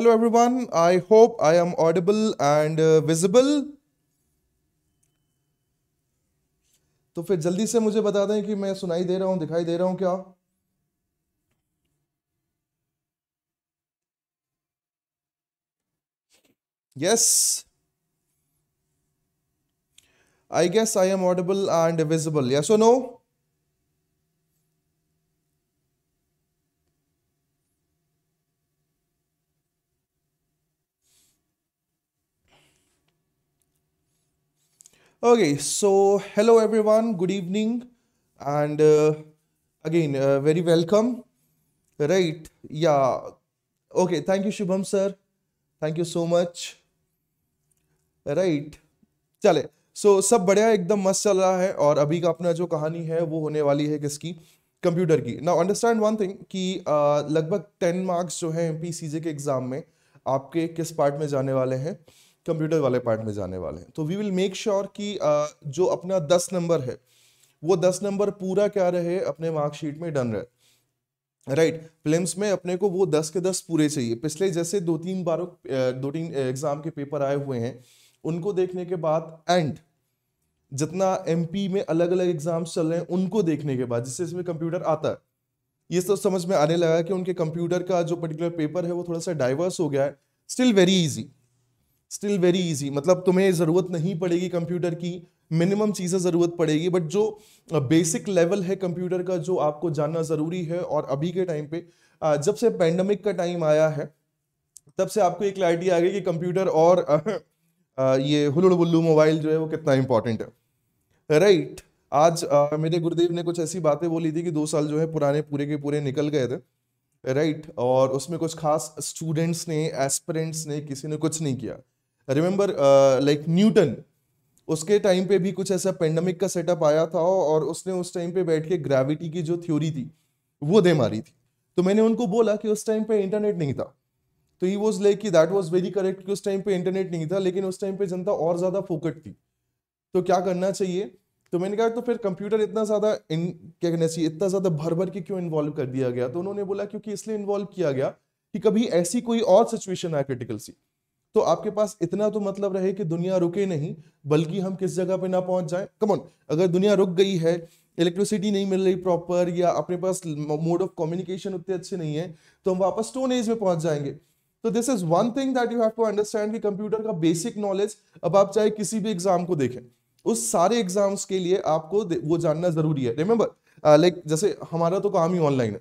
Hello everyone, I hope I am audible and uh, visible. तो फिर जल्दी से मुझे बता दें कि मैं सुनाई दे रहा हूं दिखाई दे रहा हूं क्या yes I guess I am audible and visible yes oh no Okay, so hello everyone, good evening, and uh, again, uh, very welcome. Right, yeah. Okay, thank you, Shubham sir. Thank you so much. Right, चले सो so, सब बढ़िया एकदम मस्त चल रहा है और अभी का अपना जो कहानी है वो होने वाली है किसकी कंप्यूटर की ना अंडरस्टैंड वन थिंग कि लगभग टेन मार्क्स जो है एम के एग्ज़ाम में आपके किस पार्ट में जाने वाले हैं कंप्यूटर वाले पार्ट में जाने वाले हैं तो वी विल मेक श्योर कि जो अपना दस नंबर है वो दस नंबर पूरा क्या रहे अपने मार्कशीट में डन रहे राइट right. फिल्म्स में अपने को वो दस के दस पूरे चाहिए पिछले जैसे दो तीन बारों दो तीन एग्जाम के पेपर आए हुए हैं उनको देखने के बाद एंड जितना एमपी में अलग अलग एग्जाम्स चल रहे हैं उनको देखने के बाद जिससे इसमें कंप्यूटर आता है ये सब समझ में आने लगा कि उनके कंप्यूटर का जो पर्टिकुलर पेपर है वो थोड़ा सा डाइवर्स हो गया है still very easy still very easy मतलब तुम्हें ज़रूरत नहीं पड़ेगी कंप्यूटर की मिनिमम चीज़ें ज़रूरत पड़ेगी बट जो बेसिक लेवल है कंप्यूटर का जो आपको जानना ज़रूरी है और अभी के टाइम पे जब से पैंडमिक का टाइम आया है तब से आपको एक क्लैरिटी आ गई कि कंप्यूटर और ये हुलुड़बुल्लू मोबाइल जो है वो कितना इम्पॉर्टेंट है राइट right. आज मेरे गुरुदेव ने कुछ ऐसी बातें बोली थी कि दो साल जो है पुराने पूरे के पूरे निकल गए थे राइट right. और उसमें कुछ खास स्टूडेंट्स ने एस्परेंट्स ने किसी ने कुछ नहीं किया रिमेंबर लाइक न्यूटन उसके टाइम पे भी कुछ ऐसा पेंडेमिक का सेटअप आया था और उसने उस टाइम पे बैठ के ग्रेविटी की जो थ्योरी थी वो दे मारी थी तो मैंने उनको बोला कि उस टाइम पे इंटरनेट नहीं था तो ही वॉज लाइक कि दैट वॉज वेरी करेक्ट कि उस टाइम पे इंटरनेट नहीं था लेकिन उस टाइम पे जनता और ज़्यादा फोकट थी तो क्या करना चाहिए तो मैंने कहा तो फिर कंप्यूटर इतना ज़्यादा क्या कहना चाहिए इतना ज़्यादा भर भर के क्यों इन्वॉल्व कर दिया गया तो उन्होंने बोला क्योंकि इसलिए इन्वॉल्व किया गया कि कभी ऐसी कोई और सिचुएशन आए क्रिटिकल सी तो आपके पास इतना तो मतलब रहे कि दुनिया रुके नहीं बल्कि हम किस जगह पे ना पहुंच जाए कमॉन अगर दुनिया रुक गई है इलेक्ट्रिसिटी नहीं मिल रही प्रॉपर या अपने पास मोड ऑफ कम्युनिकेशन उतने अच्छे नहीं है तो हम वापस स्टोन एज में पहुंच जाएंगे तो this is one thing that you have to understand computer का बेसिक नॉलेज अब आप चाहे किसी भी एग्जाम को देखें उस सारे एग्जाम्स के लिए आपको वो जानना जरूरी है रिमेंबर लाइक uh, like, जैसे हमारा तो काम ही ऑनलाइन है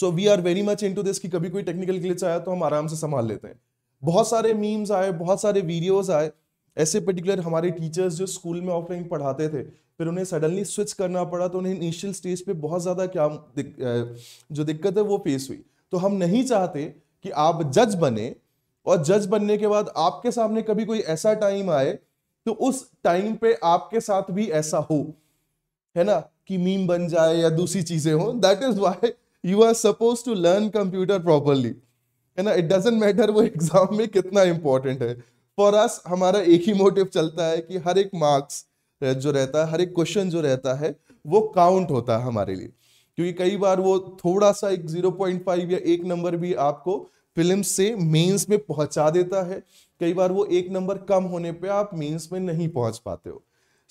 so we are very much in to this कि कभी कोई टेक्निकल ग्लिच आया तो हम आराम से संभाल लेते हैं बहुत सारे मीम्स आए बहुत सारे वीडियोस आए ऐसे पर्टिकुलर हमारे टीचर्स जो स्कूल में ऑफलाइन पढ़ाते थे फिर उन्हें सडनली स्विच करना पड़ा तो उन्हें इनिशियल स्टेज पे बहुत ज़्यादा क्या दिक, जो दिक्कत है वो फेस हुई तो हम नहीं चाहते कि आप जज बने और जज बनने के बाद आपके सामने कभी कोई ऐसा टाइम आए तो उस टाइम पे आपके साथ भी ऐसा हो है ना कि मीम बन जाए या दूसरी चीज़ें हो that is why you are suppose to learn computer properly है ना इट डजेंट मैटर वो एग्जाम में कितना इंपॉर्टेंट है फॉर अस हमारा एक ही मोटिव चलता है कि हर एक मार्क्स जो रहता है हर एक क्वेश्चन जो रहता है वो काउंट होता है हमारे लिए क्योंकि कई बार वो थोड़ा सा एक जीरो पॉइंट फाइव या एक नंबर भी आपको फिल्म से मेंस में पहुंचा देता है कई बार वो एक नंबर कम होने पे आप मेंस में नहीं पहुंच पाते हो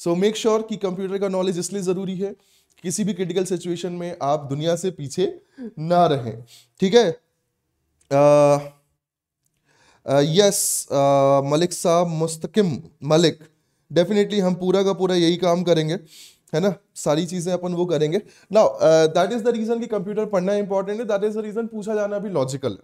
सो मेक श्योर कि कंप्यूटर का नॉलेज इसलिए ज़रूरी है किसी भी क्रिटिकल सिचुएशन में आप दुनिया से पीछे ना रहें ठीक है yes uh, Malik uh, uh, साहब मुस्तकिम मलिक डेफिनेटली हम पूरा का पूरा यही काम करेंगे है ना सारी चीज़ें अपन वो करेंगे now that is the reason कि कंप्यूटर पढ़ना इंपॉर्टेंट है दैट इज़ द रीज़न पूछा जाना भी लॉजिकल है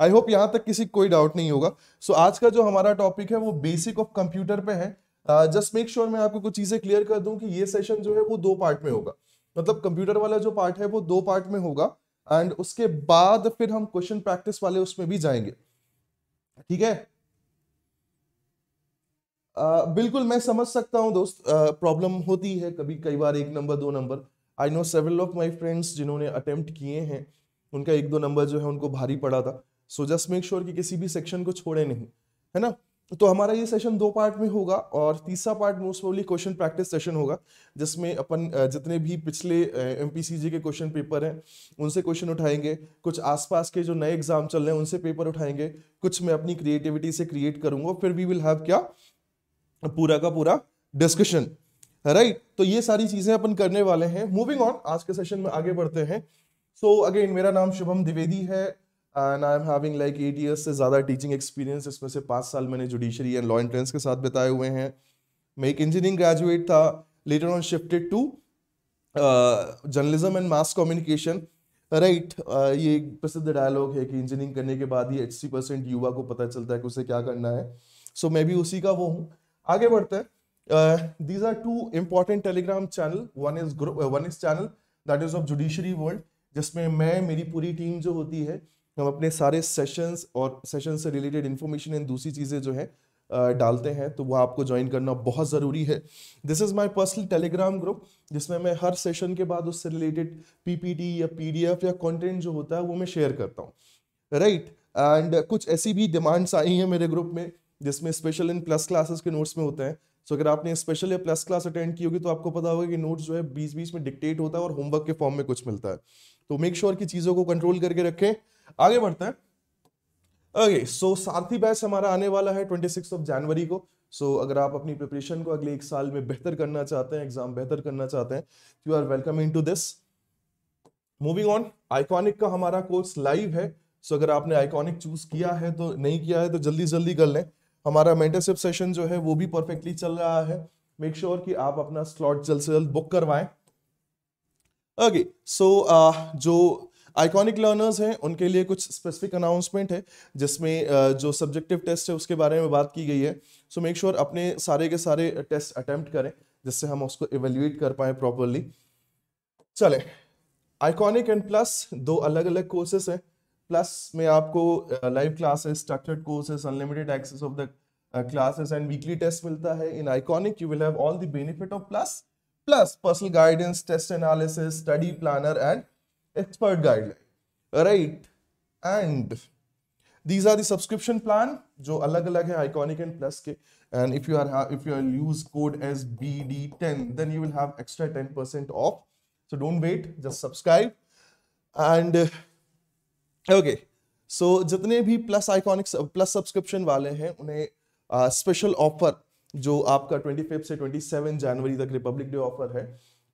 आई होप यहाँ तक किसी कोई डाउट नहीं होगा सो so, आज का जो हमारा टॉपिक है वो बेसिक ऑफ कंप्यूटर पे है जस्ट मेक श्योर मैं आपको कुछ चीज़ें क्लियर कर दूँ कि ये सेशन जो है वो दो पार्ट में होगा मतलब कंप्यूटर वाला जो पार्ट है वो दो पार्ट में होगा एंड उसके बाद फिर हम क्वेश्चन प्रैक्टिस वाले उसमें भी जाएंगे ठीक है आ, बिल्कुल मैं समझ सकता हूं दोस्त प्रॉब्लम होती है कभी कई बार एक नंबर दो नंबर I know several of my friends जिन्होंने अटेम्प्ट किए हैं उनका एक दो नंबर जो है उनको भारी पड़ा था सो जस्ट मेक श्योर कि किसी भी सेक्शन को छोड़े नहीं है ना तो हमारा ये सेशन दो पार्ट में होगा और तीसरा part most probably question practice session होगा जिसमें अपन जितने भी पिछले एम के क्वेश्चन पेपर हैं उनसे क्वेश्चन उठाएंगे कुछ आसपास के जो नए एग्जाम चल रहे हैं उनसे पेपर उठाएंगे कुछ मैं अपनी क्रिएटिविटी से क्रिएट करूंगा फिर वी विल हैव क्या पूरा का पूरा डिस्कशन राइट right? तो ये सारी चीजें अपन करने वाले हैं मूविंग ऑन आज के सेशन में आगे बढ़ते हैं सो so, अगेन मेरा नाम शुभम द्विवेदी है and I am having like eight years से ज़्यादा टीचिंग एक्सपीरियंस इसमें से पाँच साल मैंने जुडिशरी एंड लॉ एंट्रेंस के साथ बिताए हुए हैं मैं एक इंजीनियरिंग ग्रेजुएट था later on shifted to journalism and mass communication right ये एक प्रसिद्ध डायलॉग है कि इंजीनियरिंग करने के बाद ही अस्सी परसेंट युवा को पता चलता है कि उसे क्या करना है सो so, मैं भी उसी का वो हूँ आगे बढ़ते हैं these are two important Telegram channel one is group one is channel that is of judiciary world जिसमें मैं मेरी पूरी टीम जो होती है हम अपने सारे सेशंस और सेशन से रिलेटेड इन्फॉर्मेशन एंड दूसरी चीज़ें जो है डालते हैं तो वह आपको ज्वाइन करना बहुत ज़रूरी है this is my personal Telegram group जिसमें मैं हर सेशन के बाद उससे रिलेटेड पी या पी या कॉन्टेंट जो होता है वो मैं शेयर करता हूँ राइट एंड कुछ ऐसी भी डिमांड्स आई हैं मेरे ग्रुप में जिसमें स्पेशल इन प्लस क्लासेस के नोट्स में होते हैं सो so, अगर आपने स्पेशल या प्लस क्लास अटेंड की होगी तो आपको पता होगा कि नोट्स जो है बीच बीच में डिक्टेट होता है और होमवर्क के फॉर्म में कुछ मिलता है तो मेक श्योर sure की चीज़ों को कंट्रोल करके रखें आगे बढ़ते हैं ओके सो सारथी बैच हमारा आने वाला है ट्वेंटी सिक्स ऑफ जनवरी को सो so, अगर आप अपनी प्रिपरेशन को अगले एक साल में बेहतर करना चाहते हैं एग्जाम बेहतर करना चाहते हैं you are welcome in to this moving on iconic का हमारा कोर्स लाइव है सो so, अगर आपने आइकॉनिक चूज किया है तो नहीं किया है तो जल्दी जल्दी कर लें हमारा मेंटरशिप सेशन जो है वो भी परफेक्टली चल रहा है मेक श्योर sure कि आप अपना स्लॉट जल्द से जल्द बुक करवाएं okay okay, so so, uh, जो आइकॉनिक लर्नर्स हैं उनके लिए कुछ स्पेसिफिक अनाउंसमेंट है जिसमें जो सब्जेक्टिव टेस्ट है उसके बारे में बात की गई है सो मेक श्योर अपने सारे के सारे टेस्ट अटैम्प्ट करें जिससे हम उसको इवेल्यूएट कर पाए प्रॉपरली चले आइकॉनिक एंड प्लस दो अलग अलग कोर्सेस हैं प्लस में आपको live classes structured courses unlimited access of the classes and weekly test मिलता है in iconic you will have all the benefit of plus plus personal guidance test analysis study planner and expert guideline right and these are the subscription plan जो अलग अलग है iconic and plus के and if you are if you are use code as BD10 then you will have extra 10% off so don't wait just subscribe and okay so जितने भी plus iconic plus subscription वाले हैं उन्हें special uh, offer जो आपका 25 से 27 जनवरी तक Republic day offer है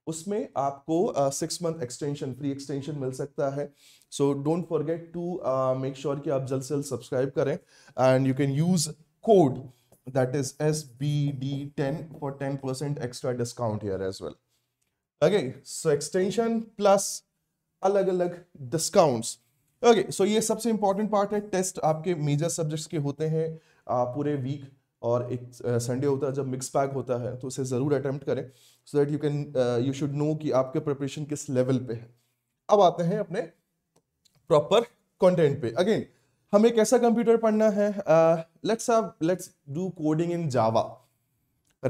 उसमें आपको six month extension free extension मिल सकता है so don't forget to make sure कि आप जल्द से जल्द सब्सक्राइब करें and you can use code D ten for ten percent extra discount here as well okay so extension plus अलग अलग डिस्काउंट्स ओके सो ये सबसे इंपॉर्टेंट पार्ट है टेस्ट आपके मेजर सब्जेक्ट्स के होते हैं पूरे वीक और एक संडे होता है जब मिक्स पैक होता है तो उसे ज़रूर अटेम्प्ट करें so that you can you should know कि आपके प्रिपरेशन किस लेवल पे है अब आते हैं अपने प्रॉपर कंटेंट पे अगेन हमें कैसा कंप्यूटर पढ़ना है let's let's do coding in Java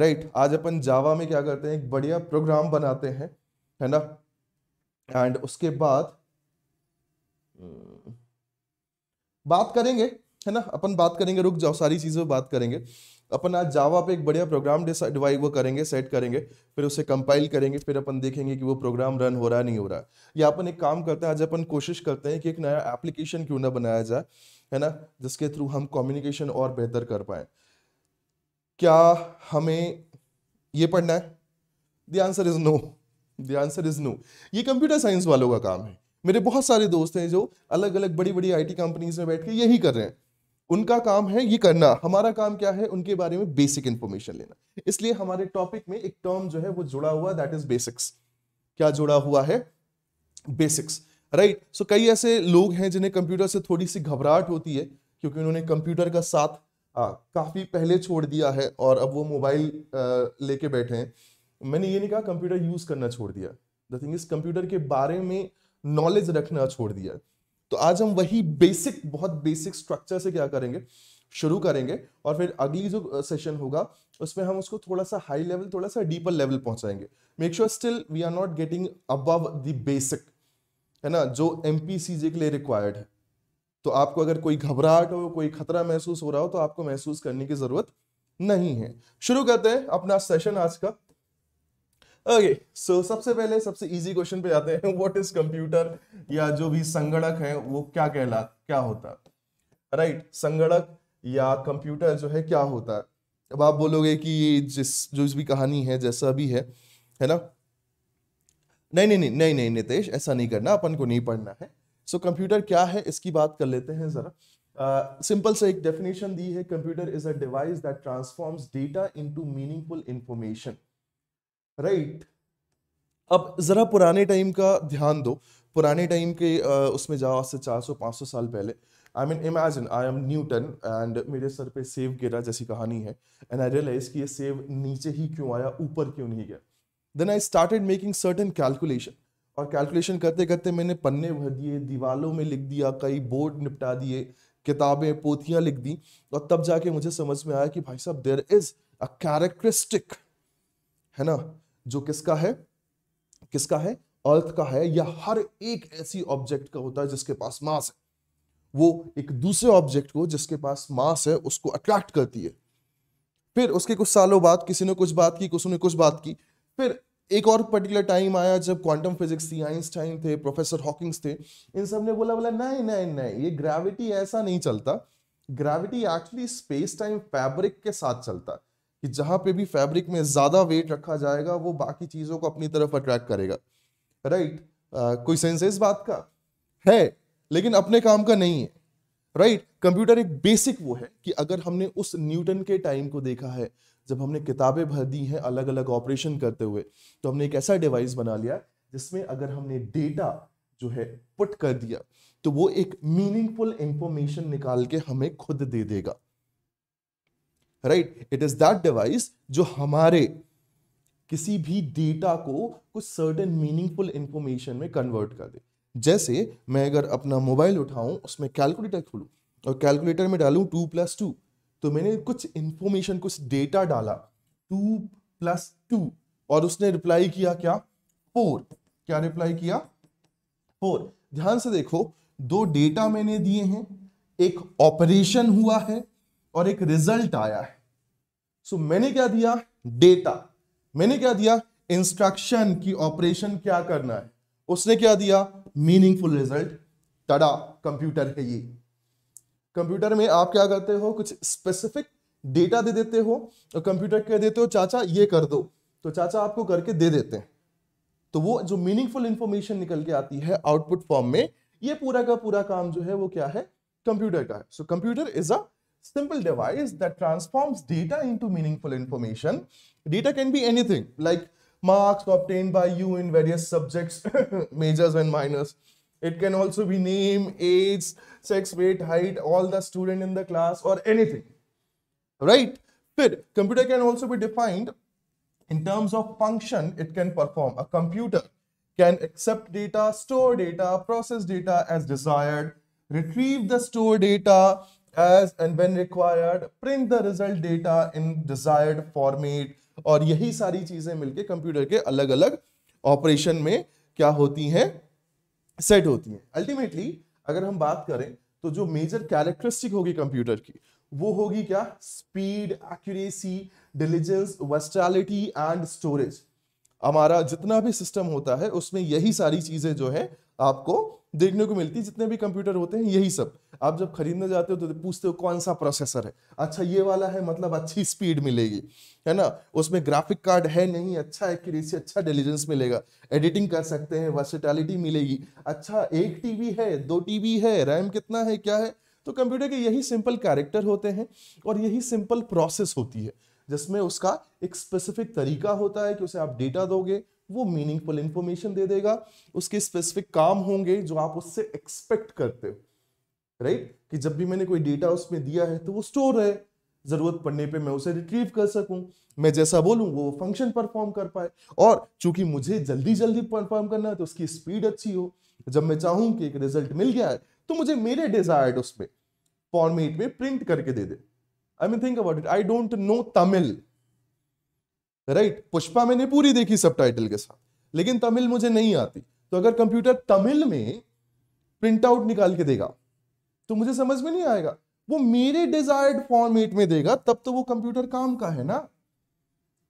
right आज अपन जावा में क्या करते हैं एक बढ़िया प्रोग्राम बनाते हैं है ना एंड उसके बाद बात करेंगे है ना अपन बात करेंगे रुक जाओ सारी चीज़ों पर बात करेंगे अपन आज जावा पे एक बढ़िया प्रोग्राम डिवाइड वो करेंगे सेट करेंगे फिर उसे कंपाइल करेंगे फिर अपन देखेंगे कि वो प्रोग्राम रन हो रहा है नहीं हो रहा है या अपन एक काम करते हैं आज अपन कोशिश करते हैं कि एक नया एप्लीकेशन क्यों ना बनाया जाए है ना जिसके थ्रू हम कम्युनिकेशन और बेहतर कर पाए क्या हमें ये पढ़ना है the answer is no the answer is no ये कंप्यूटर साइंस वालों का काम है मेरे बहुत सारे दोस्त हैं जो अलग अलग बड़ी बड़ी आईटी कंपनीज में बैठ के यही कर रहे हैं उनका काम है ये करना हमारा काम क्या है उनके बारे में बेसिक इन्फॉर्मेशन लेना इसलिए हमारे टॉपिक में एक टर्म जो है वो जुड़ा हुआ दैट इज बेसिक्स क्या जुड़ा हुआ है बेसिक्स राइट सो कई ऐसे लोग हैं जिन्हें कंप्यूटर से थोड़ी सी घबराहट होती है क्योंकि उन्होंने कंप्यूटर का साथ आ, काफी पहले छोड़ दिया है और अब वो मोबाइल लेके बैठे हैं मैंने ये नहीं कहा कंप्यूटर यूज करना छोड़ दिया द थिंग इज कंप्यूटर के बारे में नॉलेज रखना छोड़ दिया तो आज हम वही बेसिक बहुत बेसिक स्ट्रक्चर से क्या करेंगे शुरू करेंगे और फिर अगली जो सेशन होगा उसमें हम उसको थोड़ा सा हाई लेवल थोड़ा सा डीपर लेवल पहुंचाएंगे make sure still we are not getting above the basic है ना जो एम के लिए रिक्वायर्ड है तो आपको अगर कोई घबराहट हो कोई खतरा महसूस हो रहा हो तो आपको महसूस करने की जरूरत नहीं है शुरू करते हैं अपना सेशन आज का ओके सो सबसे पहले सबसे इजी क्वेश्चन पे जाते हैं व्हाट इज कंप्यूटर या जो भी संगणक है वो क्या कहला क्या होता है राइट right, संगणक या कंप्यूटर जो है क्या होता है अब आप बोलोगे कि ये जिस जो भी कहानी है जैसा भी है है ना नहीं नहीं नहीं नहीं नहीं नितेश ऐसा नहीं करना अपन को नहीं पढ़ना है सो so, कंप्यूटर क्या है इसकी बात कर लेते हैं जरा सिंपल uh, सा एक डेफिनेशन दी है computer is a device that transforms data into meaningful information right अब ज़रा पुराने टाइम का ध्यान दो पुराने टाइम के उसमें जाओ आज से 400-500 साल पहले I mean imagine I am Newton and मेरे सर पे सेव गिरा जैसी कहानी है एंड आई रियलाइज कि ये सेव नीचे ही क्यों आया ऊपर क्यों नहीं गया then I started making certain calculation और कैलकुलेशन करते करते मैंने पन्ने भर दिए दीवालों में लिख दिया कई बोर्ड निपटा दिए किताबें पोथियाँ लिख दी और तब जाके मुझे समझ में आया कि भाई साहब देर इज़ अ कैरेक्टरिस्टिक है ना जो किसका है किसका है अर्थ का है या हर एक ऐसी ऑब्जेक्ट का होता है जिसके पास मास है वो एक दूसरे ऑब्जेक्ट को जिसके पास मास है उसको अट्रैक्ट करती है फिर उसके कुछ सालों बाद किसी ने कुछ बात की किसी ने कुछ बात की फिर एक और पर्टिकुलर टाइम आया जब क्वांटम फिजिक्स थी आइंस्टाइन थे प्रोफेसर हॉकिंग्स थे इन सब ने बोला बोला नहीं नहीं नहीं ये ग्रेविटी ऐसा नहीं चलता gravity actually space time fabric के साथ चलता है कि जहाँ पे भी फैब्रिक में ज़्यादा वेट रखा जाएगा वो बाकी चीज़ों को अपनी तरफ अट्रैक्ट करेगा राइट right? कोई सेंस है इस बात का है लेकिन अपने काम का नहीं है राइट right? कंप्यूटर एक बेसिक वो है कि अगर हमने उस न्यूटन के टाइम को देखा है जब हमने किताबें भर दी हैं अलग अलग ऑपरेशन करते हुए तो हमने एक ऐसा डिवाइस बना लिया जिसमें अगर हमने डेटा जो है पुट कर दिया तो वो एक मीनिंगफुल इंफॉर्मेशन निकाल के हमें खुद दे देगा right it is that device जो हमारे किसी भी डेटा को कुछ सर्टेन मीनिंगफुल इंफॉर्मेशन में कन्वर्ट कर दे जैसे मैं अगर अपना मोबाइल उठाऊं उसमें कैलकुलेटर खोलूं और कैलकुलेटर में डालूं टू प्लस टू तो मैंने कुछ इंफॉर्मेशन कुछ डेटा डाला टू प्लस टू और उसने रिप्लाई किया क्या फोर क्या रिप्लाई किया फोर ध्यान से देखो दो डेटा मैंने दिए हैं एक ऑपरेशन हुआ है और एक रिजल्ट आया है सो मैंने क्या दिया डेटा मैंने क्या दिया इंस्ट्रक्शन की ऑपरेशन क्या करना है उसने क्या दिया मीनिंगफुल रिजल्ट तड़ा कंप्यूटर है ये कंप्यूटर में आप क्या करते हो कुछ स्पेसिफिक डेटा दे देते हो और कंप्यूटर कह देते हो चाचा ये कर दो तो चाचा आपको करके दे देते हैं तो वो जो मीनिंगफुल इंफॉर्मेशन निकल के आती है आउटपुट फॉर्म में ये पूरा का पूरा काम जो है वो क्या है कंप्यूटर का है so computer is a simple device that transforms data into meaningful information. Data can be anything like marks obtained by you in various subjects, majors and minors. It can also be name, age, sex, weight, height, all the student in the class or anything, right? Fit. computer can also be defined in terms of function it can perform. A computer can accept data, store data, process data as desired, retrieve the stored data, as and when required print the result data in desired format और यही सारी चीजें मिलकर computer के अलग अलग operation में क्या होती हैं सेट होती हैं अल्टीमेटली अगर हम बात करें तो जो मेजर कैरेक्टरिस्टिक होगी कंप्यूटर की वो होगी क्या speed accuracy diligence versatility and storage हमारा जितना भी सिस्टम होता है उसमें यही सारी चीजें जो है आपको देखने को मिलती है जितने भी कंप्यूटर होते हैं यही सब आप जब खरीदने जाते हो तो पूछते हो कौन सा प्रोसेसर है अच्छा ये वाला है मतलब अच्छी स्पीड मिलेगी है ना उसमें ग्राफिक कार्ड है नहीं अच्छा एक्यूरेसी अच्छा इंटेलिजेंस मिलेगा एडिटिंग कर सकते हैं वर्सिटैलिटी मिलेगी अच्छा एक टीवी है दो टीवी है रैम कितना है क्या है तो कंप्यूटर के यही सिंपल कैरेक्टर होते हैं और यही सिंपल प्रोसेस होती है जिसमें उसका एक स्पेसिफिक तरीका होता है कि उसे आप डेटा दोगे वो मीनिंगफुल इंफॉर्मेशन दे देगा उसके स्पेसिफिक काम होंगे जो आप उससे एक्सपेक्ट करते हो राइट right? कि जब भी मैंने कोई डेटा उसमें दिया है तो वो स्टोर है जरूरत पड़ने पे मैं उसे रिट्रीव कर सकूं मैं जैसा बोलूं वो फंक्शन परफॉर्म कर पाए और चूंकि मुझे जल्दी जल्दी परफॉर्म करना है तो उसकी स्पीड अच्छी हो जब मैं चाहूं कि एक रिजल्ट मिल गया है तो मुझे मेरे डिजायर्ड उसमें फॉर्मेट में प्रिंट करके दे दे I mean think about it I don't know Tamil right right? Pushpa मैंने पूरी देखी सब के साथ लेकिन तमिल मुझे नहीं आती तो अगर कंप्यूटर तमिल में प्रिंट आउट निकाल के देगा तो मुझे समझ में नहीं आएगा वो मेरे डिजायर्ड फॉर्मेट में देगा तब तो वो कंप्यूटर काम का है ना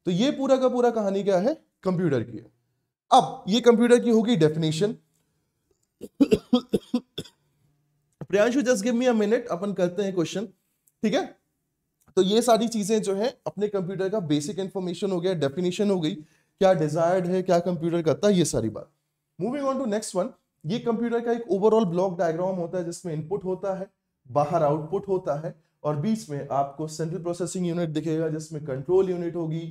तो ये पूरा का पूरा कहानी क्या है कंप्यूटर की है अब ये कंप्यूटर की होगी definition Priyanshu just give me a minute अपन करते हैं क्वेश्चन ठीक है तो ये सारी चीज़ें जो है अपने कंप्यूटर का बेसिक इन्फॉर्मेशन हो गया डेफिनेशन हो गई क्या डिजायर्ड है क्या कंप्यूटर करता है ये सारी बात moving on to next one ये कंप्यूटर का एक ओवरऑल ब्लॉक डायग्राम होता है जिसमें इनपुट होता है बाहर आउटपुट होता है और बीच में आपको सेंट्रल प्रोसेसिंग यूनिट दिखेगा जिसमें कंट्रोल यूनिट होगी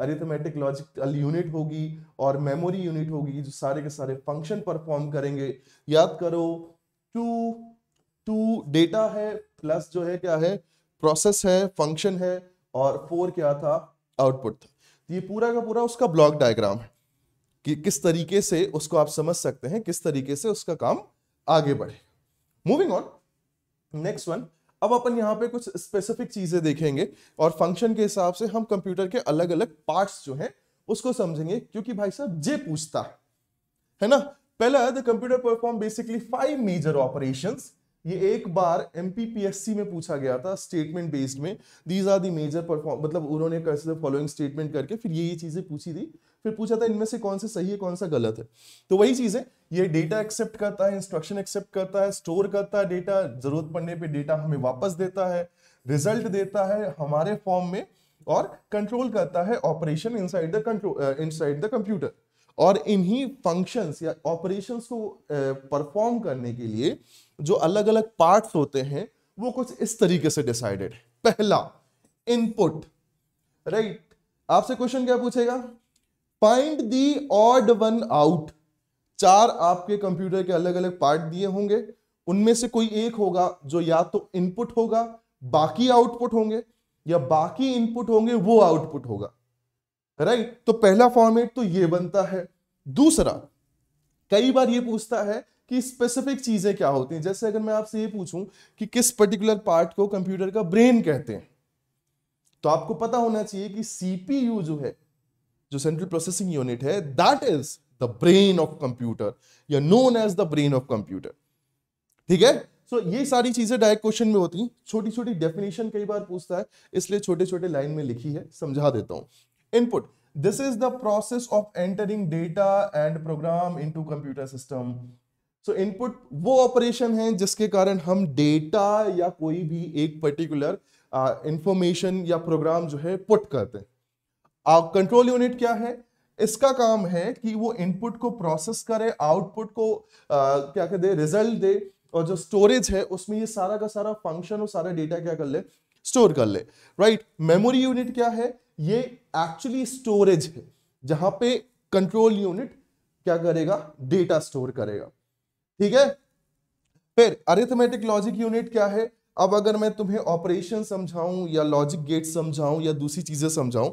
अरिथमेटिक लॉजिकल यूनिट होगी और मेमोरी यूनिट होगी जो सारे के सारे फंक्शन परफॉर्म करेंगे याद करो टू टू डेटा है प्लस जो है क्या है प्रोसेस है फंक्शन है और फोर क्या था आउटपुट था तो ये पूरा का पूरा उसका ब्लॉक डायग्राम है कि किस तरीके से उसको आप समझ सकते हैं किस तरीके से उसका काम आगे बढ़े मूविंग ऑन नेक्स्ट वन अब अपन यहाँ पे कुछ स्पेसिफिक चीजें देखेंगे और फंक्शन के हिसाब से हम कंप्यूटर के अलग अलग पार्ट्स जो हैं उसको समझेंगे क्योंकि भाई साहब जे पूछता है है ना पहला the computer perform basically five major operations ये एक बार एम में पूछा गया था स्टेटमेंट बेस्ड में these are the major perform मतलब उन्होंने कैसे फॉलोइंग स्टेटमेंट करके फिर ये ये चीज़ें पूछी थी फिर पूछा था इनमें से कौन से सही है कौन सा गलत है तो वही चीज़ है ये डेटा एक्सेप्ट करता है इंस्ट्रक्शन एक्सेप्ट करता है स्टोर करता है डेटा जरूरत पड़ने पर डेटा हमें वापस देता है रिजल्ट देता है हमारे फॉर्म में और कंट्रोल करता है operation in the control side the computer और इन्हीं फंक्शंस या ऑपरेशंस को परफॉर्म करने के लिए जो अलग अलग पार्ट्स होते हैं वो कुछ इस तरीके से डिसाइडेड है पहला इनपुट राइट right? आपसे क्वेश्चन क्या पूछेगा find the odd one out चार आपके कंप्यूटर के अलग अलग पार्ट दिए होंगे उनमें से कोई एक होगा जो या तो इनपुट होगा बाकी आउटपुट होंगे या बाकी इनपुट होंगे वो आउटपुट होगा राइट तो पहला फॉर्मेट तो ये बनता है दूसरा कई बार ये पूछता है कि स्पेसिफिक चीजें क्या होती हैं जैसे अगर मैं आपसे ये पूछूं कि किस पर्टिकुलर पार्ट को कंप्यूटर का ब्रेन कहते हैं तो आपको पता होना चाहिए कि सीपीयू जो है जो सेंट्रल प्रोसेसिंग यूनिट है that is the brain of computer या known as the brain of computer ठीक है सो ये सारी चीजें डायरेक्ट क्वेश्चन में होती हैं छोटी छोटी डेफिनेशन कई बार पूछता है इसलिए छोटे छोटे लाइन में लिखी है समझा देता हूं input this is the process of entering data and program into computer system so so input वो ऑपरेशन है जिसके कारण हम डेटा या कोई भी एक पर्टिकुलर इंफॉर्मेशन uh, या प्रोग्राम जो है पुट करते हैं कंट्रोल यूनिट क्या है इसका काम है कि वो इनपुट को प्रोसेस करे आउटपुट को आ, uh, क्या कह दे रिजल्ट दे और जो स्टोरेज है उसमें ये सारा का सारा फंक्शन और सारा डेटा क्या कर ले स्टोर कर ले राइट मेमोरी यूनिट क्या है ये एक्चुअली स्टोरेज है जहां पे कंट्रोल यूनिट क्या करेगा डेटा स्टोर करेगा ठीक है फिर अरिथमेटिक लॉजिक यूनिट क्या है अब अगर मैं तुम्हें ऑपरेशन समझाऊं या लॉजिक गेट समझाऊं या दूसरी चीजें समझाऊं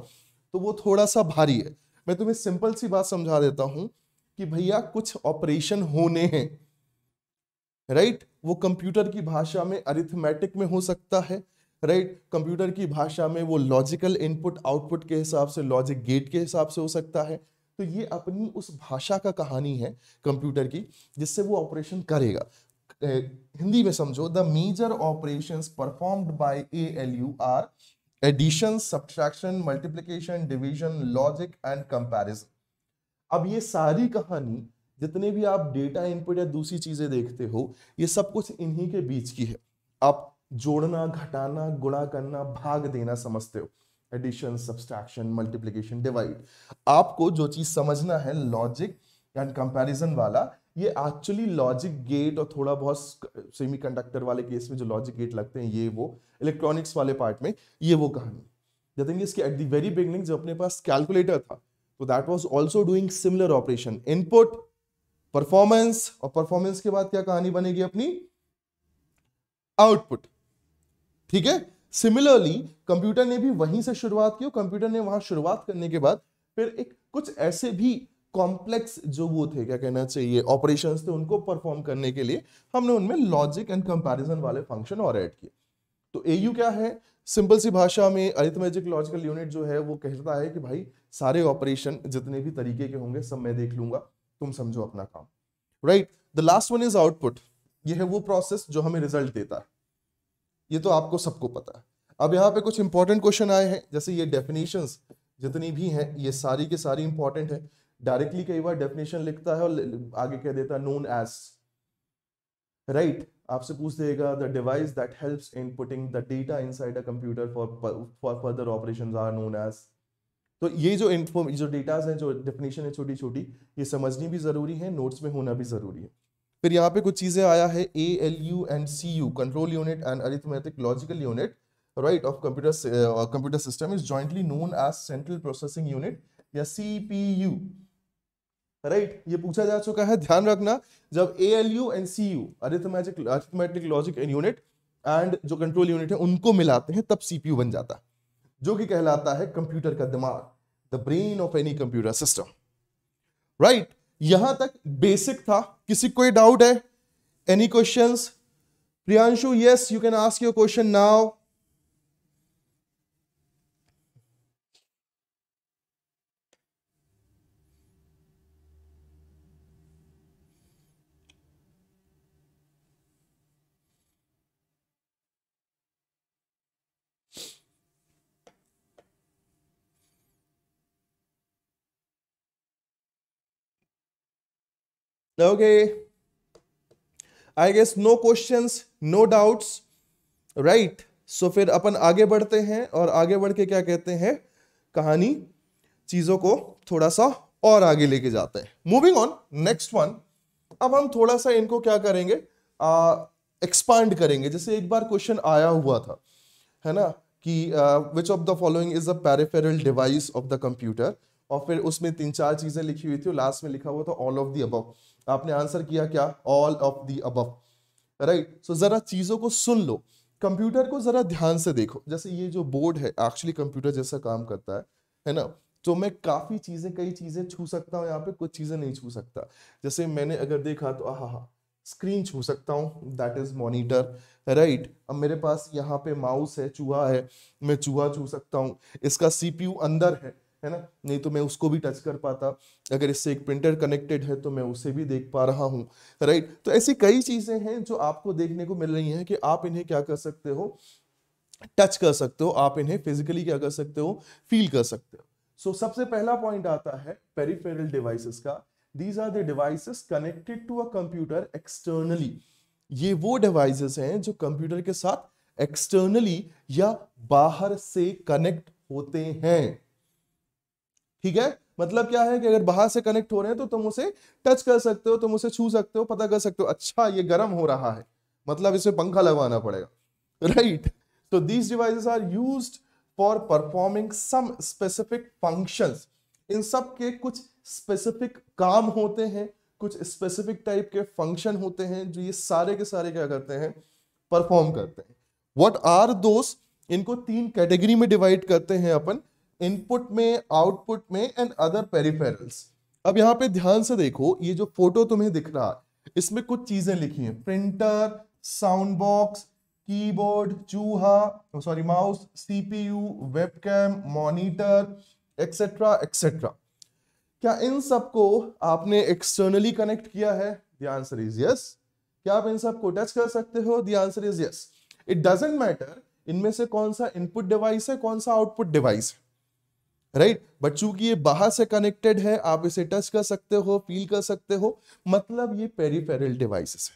तो वो थोड़ा सा भारी है मैं तुम्हें सिंपल सी बात समझा देता हूं कि भैया कुछ ऑपरेशन होने हैं राइट right? वो कंप्यूटर की भाषा में अरिथमेटिक में हो सकता है राइट right? कंप्यूटर की भाषा में वो लॉजिकल इनपुट आउटपुट के हिसाब से लॉजिक गेट के हिसाब से हो सकता है तो ये अपनी उस भाषा का कहानी है कंप्यूटर की जिससे वो ऑपरेशन करेगा हिंदी में समझो the major operations performed by A L U are addition subtraction multiplication division logic and comparison अब ये सारी कहानी जितने भी आप डेटा इनपुट या दूसरी चीजें देखते हो ये सब कुछ इन्हीं के बीच की है आप जोड़ना घटाना गुणा करना भाग देना समझते हो एडिशन सब्सट्रैक्शन मल्टीप्लीकेशन डिवाइड आपको जो चीज समझना है लॉजिक एंड कंपैरिजन वाला ये एक्चुअली लॉजिक गेट और थोड़ा बहुत सेमीकंडक्टर वाले केस में जो लॉजिक गेट लगते हैं ये वो इलेक्ट्रॉनिक्स वाले पार्ट में ये वो कहानी जतेंगे इसके एट दी वेरी बिगनिंग जब अपने पास कैलकुलेटर था तो that was also doing similar operation input performance और परफॉर्मेंस के बाद क्या कहानी बनेगी अपनी आउटपुट ठीक है सिमिलरली कंप्यूटर ने भी वहीं से शुरुआत की और कंप्यूटर ने वहां शुरुआत करने के बाद फिर एक कुछ ऐसे भी कॉम्प्लेक्स जो वो थे क्या कहना चाहिए ऑपरेशन थे उनको परफॉर्म करने के लिए हमने उनमें लॉजिक एंड कंपेरिजन वाले फंक्शन और एड किए तो ए क्या है सिंपल सी भाषा में अरिथमेटिक लॉजिकल यूनिट जो है वो कहता है कि भाई सारे ऑपरेशन जितने भी तरीके के होंगे सब मैं देख लूंगा तुम समझो अपना काम right the last one is output ये है वो प्रोसेस जो हमें रिजल्ट देता है ये तो आपको सबको पता है अब यहाँ पे कुछ इंपॉर्टेंट क्वेश्चन आए हैं जैसे ये डेफिनेशन जितनी भी हैं ये सारी के सारी इंपॉर्टेंट है डायरेक्टली कई बार डेफिनेशन लिखता है और आगे कह देता है नोन एज राइट आपसे पूछ देगा the device that helps in putting the data side a computer for for further operation are known as तो ये जो इन्फॉर्म जो डेटाज हैं जो डेफिनेशन है छोटी छोटी ये समझनी भी ज़रूरी है नोट्स में होना भी ज़रूरी है फिर यहाँ पे कुछ चीज़ें आया है A L U and C U control unit and arithmetic logical unit right of computer computer system is jointly known as central processing unit या सी पी यू राइट ये पूछा जा चुका है ध्यान रखना जब A L U and C U arithmetic arithmetic logic unit and जो कंट्रोल यूनिट है उनको मिलाते हैं तब सीपीयू बन जाता है जो कि कहलाता है कंप्यूटर का दिमाग the brain of any computer system right यहां तक बेसिक था किसी कोई डाउट है any questions Priyanshu yes you can ask your question now okay I guess no question no doubts right so फिर अपन आगे बढ़ते हैं और आगे बढ़ के क्या कहते हैं कहानी चीजों को थोड़ा सा और आगे लेके जाते हैं मूविंग ऑन नेक्स्ट वन अब हम थोड़ा सा इनको क्या करेंगे एक्सपांड करेंगे जैसे एक बार क्वेश्चन आया हुआ था है ना कि which of the following is a peripheral device of the computer और फिर उसमें तीन चार चीजें लिखी हुई थी लास्ट में लिखा हुआ था ऑल ऑफ दी अबव आपने आंसर किया क्या ऑल ऑफ दी अब राइट सो ज़रा चीज़ों को सुन लो कंप्यूटर को ज़रा ध्यान से देखो जैसे ये जो बोर्ड है एक्चुअली कंप्यूटर जैसा काम करता है है ना तो मैं काफ़ी चीज़ें कई चीज़ें छू सकता हूँ यहाँ पे कुछ चीज़ें नहीं छू सकता जैसे मैंने अगर देखा तो हाँ हाँ स्क्रीन छू सकता हूँ दैट इज़ मॉनिटर राइट अब मेरे पास यहाँ पे माउस है चूहा है मैं चूहा छू सकता हूँ इसका सीपीयू अंदर है है ना नहीं तो मैं उसको भी टच कर पाता अगर इससे एक प्रिंटर कनेक्टेड है तो मैं उसे भी देख पा रहा हूँ राइट तो ऐसी कई चीज़ें हैं जो आपको देखने को मिल रही हैं कि आप इन्हें क्या कर सकते हो टच कर सकते हो आप इन्हें फिजिकली क्या कर सकते हो फील कर सकते हो सो so, सबसे पहला पॉइंट आता है पेरिफेरल डिवाइसेस का these are the devices connected to a computer externally ये वो डिवाइसेस हैं जो कंप्यूटर के साथ एक्सटर्नली या बाहर से कनेक्ट होते हैं ठीक है मतलब क्या है कि अगर बाहर से कनेक्ट हो रहे हैं तो तुम उसे टच कर सकते हो तुम उसे छू सकते हो पता कर सकते हो अच्छा ये गर्म हो रहा है मतलब इसे पंखा लगवाना पड़ेगा राइट तो these devices are use for performing some specific function इन सब के कुछ स्पेसिफिक काम होते हैं कुछ स्पेसिफिक टाइप के फंक्शन होते हैं जो ये सारे के सारे क्या करते हैं परफॉर्म करते हैं वट आर दोस्त इनको तीन कैटेगरी में डिवाइड करते हैं अपन इनपुट में आउटपुट में एंड अदर पेरिफेरल्स अब यहाँ पे ध्यान से देखो ये जो फोटो तुम्हें दिख रहा है इसमें कुछ चीजें लिखी हैं प्रिंटर साउंड बॉक्स कीबोर्ड चूहा sorry mouse CPU webcam monitor etcetera etcetera क्या इन सबको आपने एक्सटर्नली कनेक्ट किया है द आंसर इज यस क्या आप इन सबको टच कर सकते हो the answer is yes it doesn't matter इनमें से कौन सा इनपुट डिवाइस है कौन सा आउटपुट डिवाइस है राइट बट चूंकि ये बाहर से कनेक्टेड है आप इसे टच कर सकते हो फील कर सकते हो मतलब ये पेरीफेरल डिवाइसेस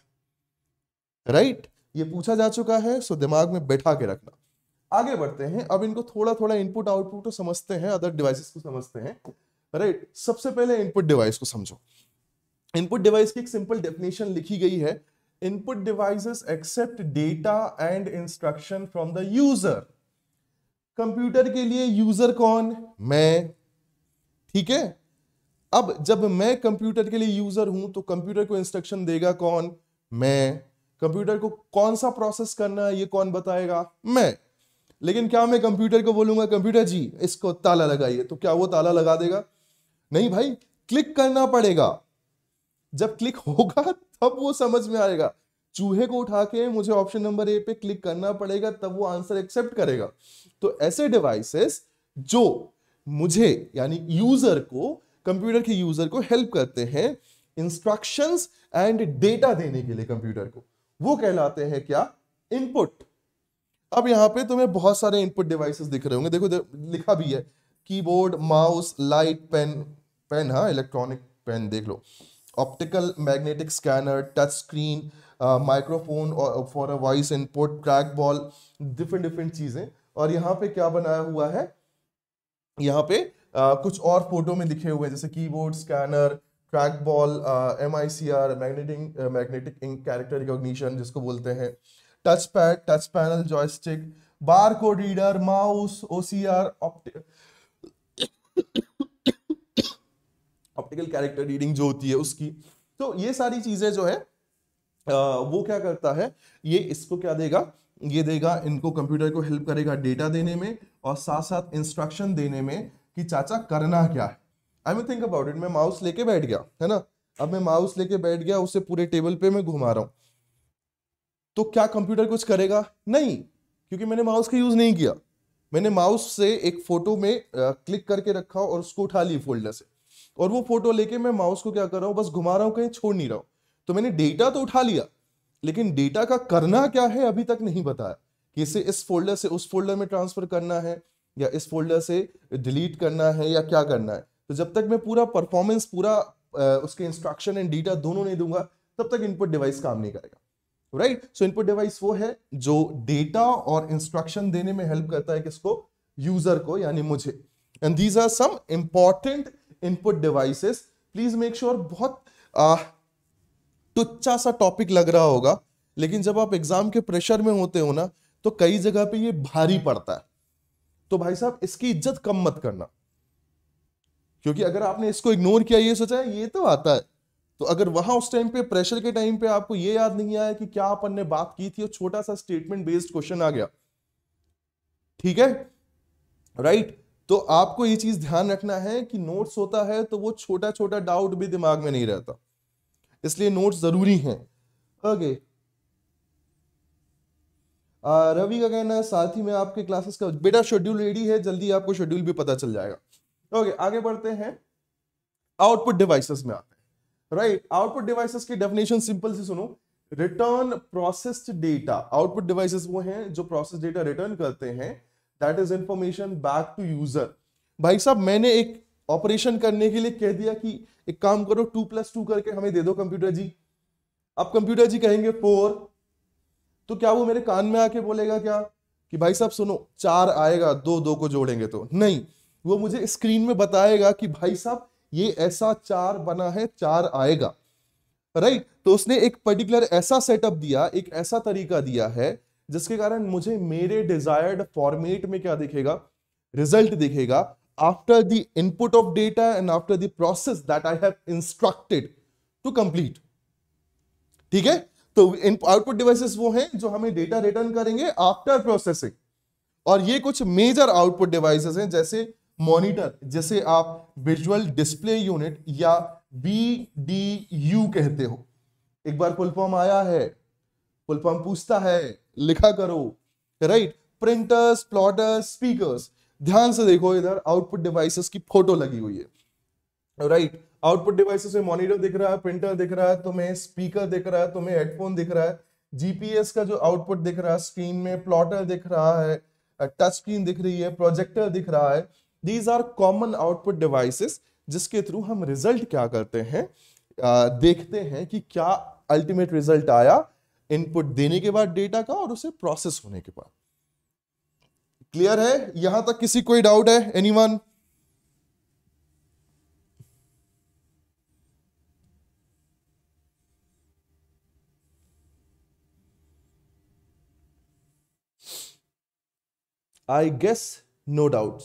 है राइट right? ये पूछा जा चुका है सो दिमाग में बैठा के रखना आगे बढ़ते हैं अब इनको थोड़ा थोड़ा इनपुट आउटपुट तो समझते हैं अदर डिवाइसेस को समझते हैं राइट right? सबसे पहले इनपुट डिवाइस को समझो इनपुट डिवाइस की एक सिंपल डेफिनेशन लिखी गई है input devices accept data and instruction from the user computer के लिए यूजर कौन मैं ठीक है अब जब मैं कंप्यूटर के लिए यूजर हूं तो कंप्यूटर को इंस्ट्रक्शन देगा कौन मैं कंप्यूटर को कौन सा प्रोसेस करना है ये कौन बताएगा मैं लेकिन क्या मैं कंप्यूटर को बोलूंगा कंप्यूटर जी इसको ताला लगाइए तो क्या वो ताला लगा देगा नहीं भाई क्लिक करना पड़ेगा जब क्लिक होगा तब वो समझ में आएगा चूहे को उठा के मुझे ऑप्शन नंबर ए पे क्लिक करना पड़ेगा तब वो आंसर एक्सेप्ट करेगा तो ऐसे डिवाइसेस जो मुझे यानी यूजर को कंप्यूटर के यूजर को हेल्प करते हैं इंस्ट्रक्शंस एंड डेटा देने के लिए कंप्यूटर को वो कहलाते हैं क्या इनपुट अब यहां पे तुम्हें बहुत सारे इनपुट डिवाइसेस दिख रहे होंगे देखो दे, लिखा भी है keyboard mouse light pen pen हाँ इलेक्ट्रॉनिक पेन देख लो optical magnetic scanner touch screen microphone for a voice input track ball different different चीज़ें और यहाँ पे क्या बनाया हुआ है यहाँ पे आ, कुछ और फोटो में लिखे हुए हैं जैसे keyboard scanner track ball M I C R magnetic magnetic ink character recognition जिसको बोलते हैं touch pad touch panel joystick bar code reader mouse O C R optical character reading जो होती है उसकी तो ये सारी चीजें जो है आ, वो क्या करता है ये इसको क्या देगा ये देगा इनको कंप्यूटर को हेल्प करेगा डेटा देने में और साथ साथ इंस्ट्रक्शन देने में कि चाचा करना क्या है I me think about it मैं माउस लेके बैठ गया है ना अब मैं माउस लेके बैठ गया उसे पूरे टेबल पे मैं घुमा रहा हूँ तो क्या कंप्यूटर कुछ करेगा नहीं क्योंकि मैंने माउस का यूज़ नहीं किया मैंने माउस से एक फ़ोटो में क्लिक करके रखा और उसको उठा ली फोल्डर से और वो फोटो लेके मैं माउस को क्या कर रहा हूँ बस घुमा रहा हूँ कहीं छोड़ नहीं रहा हूँ तो मैंने डेटा तो उठा लिया लेकिन डेटा का करना क्या है अभी तक नहीं बताया कि इसे इस फोल्डर से उस फोल्डर में ट्रांसफर करना है या इस फोल्डर से डिलीट करना है या क्या करना है तो जब तक मैं पूरा परफॉर्मेंस पूरा उसके इंस्ट्रक्शन एंड डेटा दोनों नहीं दूंगा तब तक इनपुट डिवाइस काम नहीं करेगा राइट सो इनपुट डिवाइस वो है जो डेटा और इंस्ट्रक्शन देने में हेल्प करता है किसको यूजर को यानी मुझे and these are some important input devices please make sure बहुत तुच्छा सा टॉपिक लग रहा होगा लेकिन जब आप एग्जाम के प्रेशर में होते हो ना तो कई जगह पे ये भारी पड़ता है तो भाई साहब इसकी इज्जत कम मत करना क्योंकि अगर आपने इसको इग्नोर किया ये सोचा है ये तो आता है तो अगर वहां उस टाइम पे प्रेशर के टाइम पे आपको ये याद नहीं आया कि क्या अपन ने बात की थी और छोटा सा स्टेटमेंट बेस्ड क्वेश्चन आ गया ठीक है राइट right? तो आपको ये चीज ध्यान रखना है कि नोट्स होता है तो वो छोटा छोटा डाउट भी दिमाग में नहीं रहता इसलिए नोट्स ज़रूरी हैं ओके रवि का कहना है साथ ही में आपके क्लासेस का बेटा शेड्यूल रेडी है जल्दी आपको शेड्यूल भी पता चल जाएगा ओके आगे बढ़ते हैं आउटपुट डिवाइसेस में आते हैं राइट आउटपुट डिवाइसेस की डेफिनेशन सिंपल से सुनो return processed data output devices वो हैं जो प्रोसेस डेटा रिटर्न करते हैं that is information back to user भाई साहब मैंने एक ऑपरेशन करने के लिए कह दिया कि एक काम करो टू प्लस टू करके हमें दे दो कंप्यूटर जी अब कंप्यूटर जी कहेंगे फोर तो क्या वो मेरे कान में आके बोलेगा क्या कि भाई साहब सुनो चार आएगा दो दो को जोड़ेंगे तो नहीं वो मुझे स्क्रीन में बताएगा कि भाई साहब ये ऐसा चार बना है चार आएगा राइट तो उसने एक पर्टिकुलर ऐसा सेटअप दिया एक ऐसा तरीका दिया है जिसके कारण मुझे मेरे डिजायर्ड फॉर्मेट में क्या दिखेगा रिजल्ट दिखेगा after the input of data and after the process that I have instructed to complete. ठीक है तो आउटपुट डिवाइसेस वो हैं जो हमें डेटा रिटर्न करेंगे आफ्टर प्रोसेसिंग और ये कुछ मेजर आउटपुट डिवाइसेस हैं जैसे मॉनिटर जैसे आप विजुअल डिस्प्ले यूनिट या वीडीयू कहते हो एक बार फुल आया है फुल पूछता है लिखा करो राइट प्रिंटर्स प्लॉटर्स स्पीकर्स ध्यान से देखो इधर आउटपुट डिवाइसेस की फोटो लगी हुई है राइट आउटपुट डिवाइसेस में मॉनिटर दिख रहा है प्रिंटर दिख रहा है तुम्हें स्पीकर दिख रहा है तुम्हें हेडफोन दिख रहा है जीपीएस का जो आउटपुट दिख रहा है स्क्रीन में प्लॉटर दिख रहा है टच स्क्रीन दिख रही है प्रोजेक्टर दिख रहा है these are common output devices जिसके थ्रू हम रिजल्ट क्या करते हैं आ, देखते हैं कि क्या अल्टीमेट रिजल्ट आया इनपुट देने के बाद डेटा का और उसे प्रोसेस होने के बाद क्लियर है यहां तक किसी कोई डाउट है anyone I guess no doubt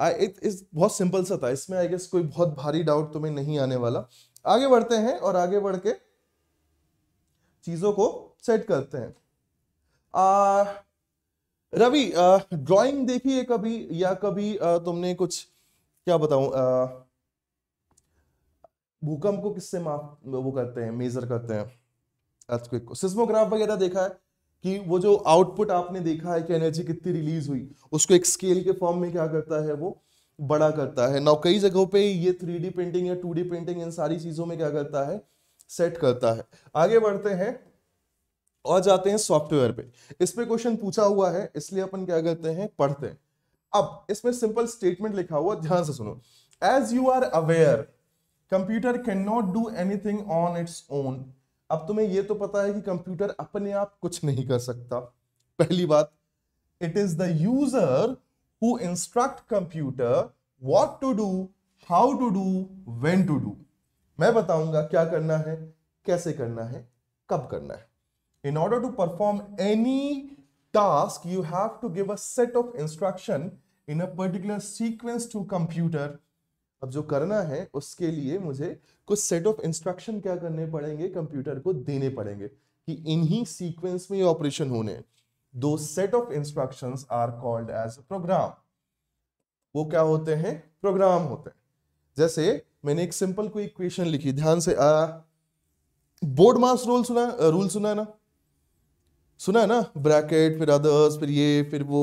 I it is बहुत सिंपल सा था इसमें आई गेस कोई बहुत भारी डाउट तुम्हें नहीं आने वाला आगे बढ़ते हैं और आगे बढ़ के चीज़ों को सेट करते हैं आ, रवि ड्राइंग देखी है कभी या कभी आ, तुमने कुछ क्या बताऊं भूकंप को किससे माप वो करते हैं मेजर करते हैं अर्थक्विक को सिस्मोग्राफ वगैरह देखा है कि वो जो आउटपुट आपने देखा है कि एनर्जी कितनी रिलीज हुई उसको एक स्केल के फॉर्म में क्या करता है वो बड़ा करता है ना कई जगहों पे ये थ्री डी पेंटिंग या टू डी पेंटिंग इन सारी चीज़ों में क्या करता है सेट करता है आगे बढ़ते हैं और जाते हैं सॉफ्टवेयर पे इस पे क्वेश्चन पूछा हुआ है इसलिए अपन क्या करते हैं पढ़ते हैं अब इसमें सिंपल स्टेटमेंट लिखा हुआ ध्यान से सुनो as you are aware computer can not do anything on its own अब तुम्हें यह तो पता है कि कंप्यूटर अपने आप कुछ नहीं कर सकता पहली बात it is the user who instruct computer what to do, how to do, when to do. मैं बताऊंगा क्या करना है कैसे करना है कब करना है in order to perform any task you have to give a set of instruction in a particular sequence to computer अब जो करना है उसके लिए मुझे कुछ सेट ऑफ इंस्ट्रक्शन क्या करने पड़ेंगे कंप्यूटर को देने पड़ेंगे कि इन्हीं सीक्वेंस में ये ऑपरेशन होने हैं those set of instructions are called as program वो क्या होते हैं प्रोग्राम होते हैं जैसे मैंने एक सिंपल कोई इक्वेशन लिखी ध्यान से आ, बोर्ड मास रूल सुना रूल सुना है ना सुना है ना ब्रैकेट फिर अदर्स फिर ये फिर वो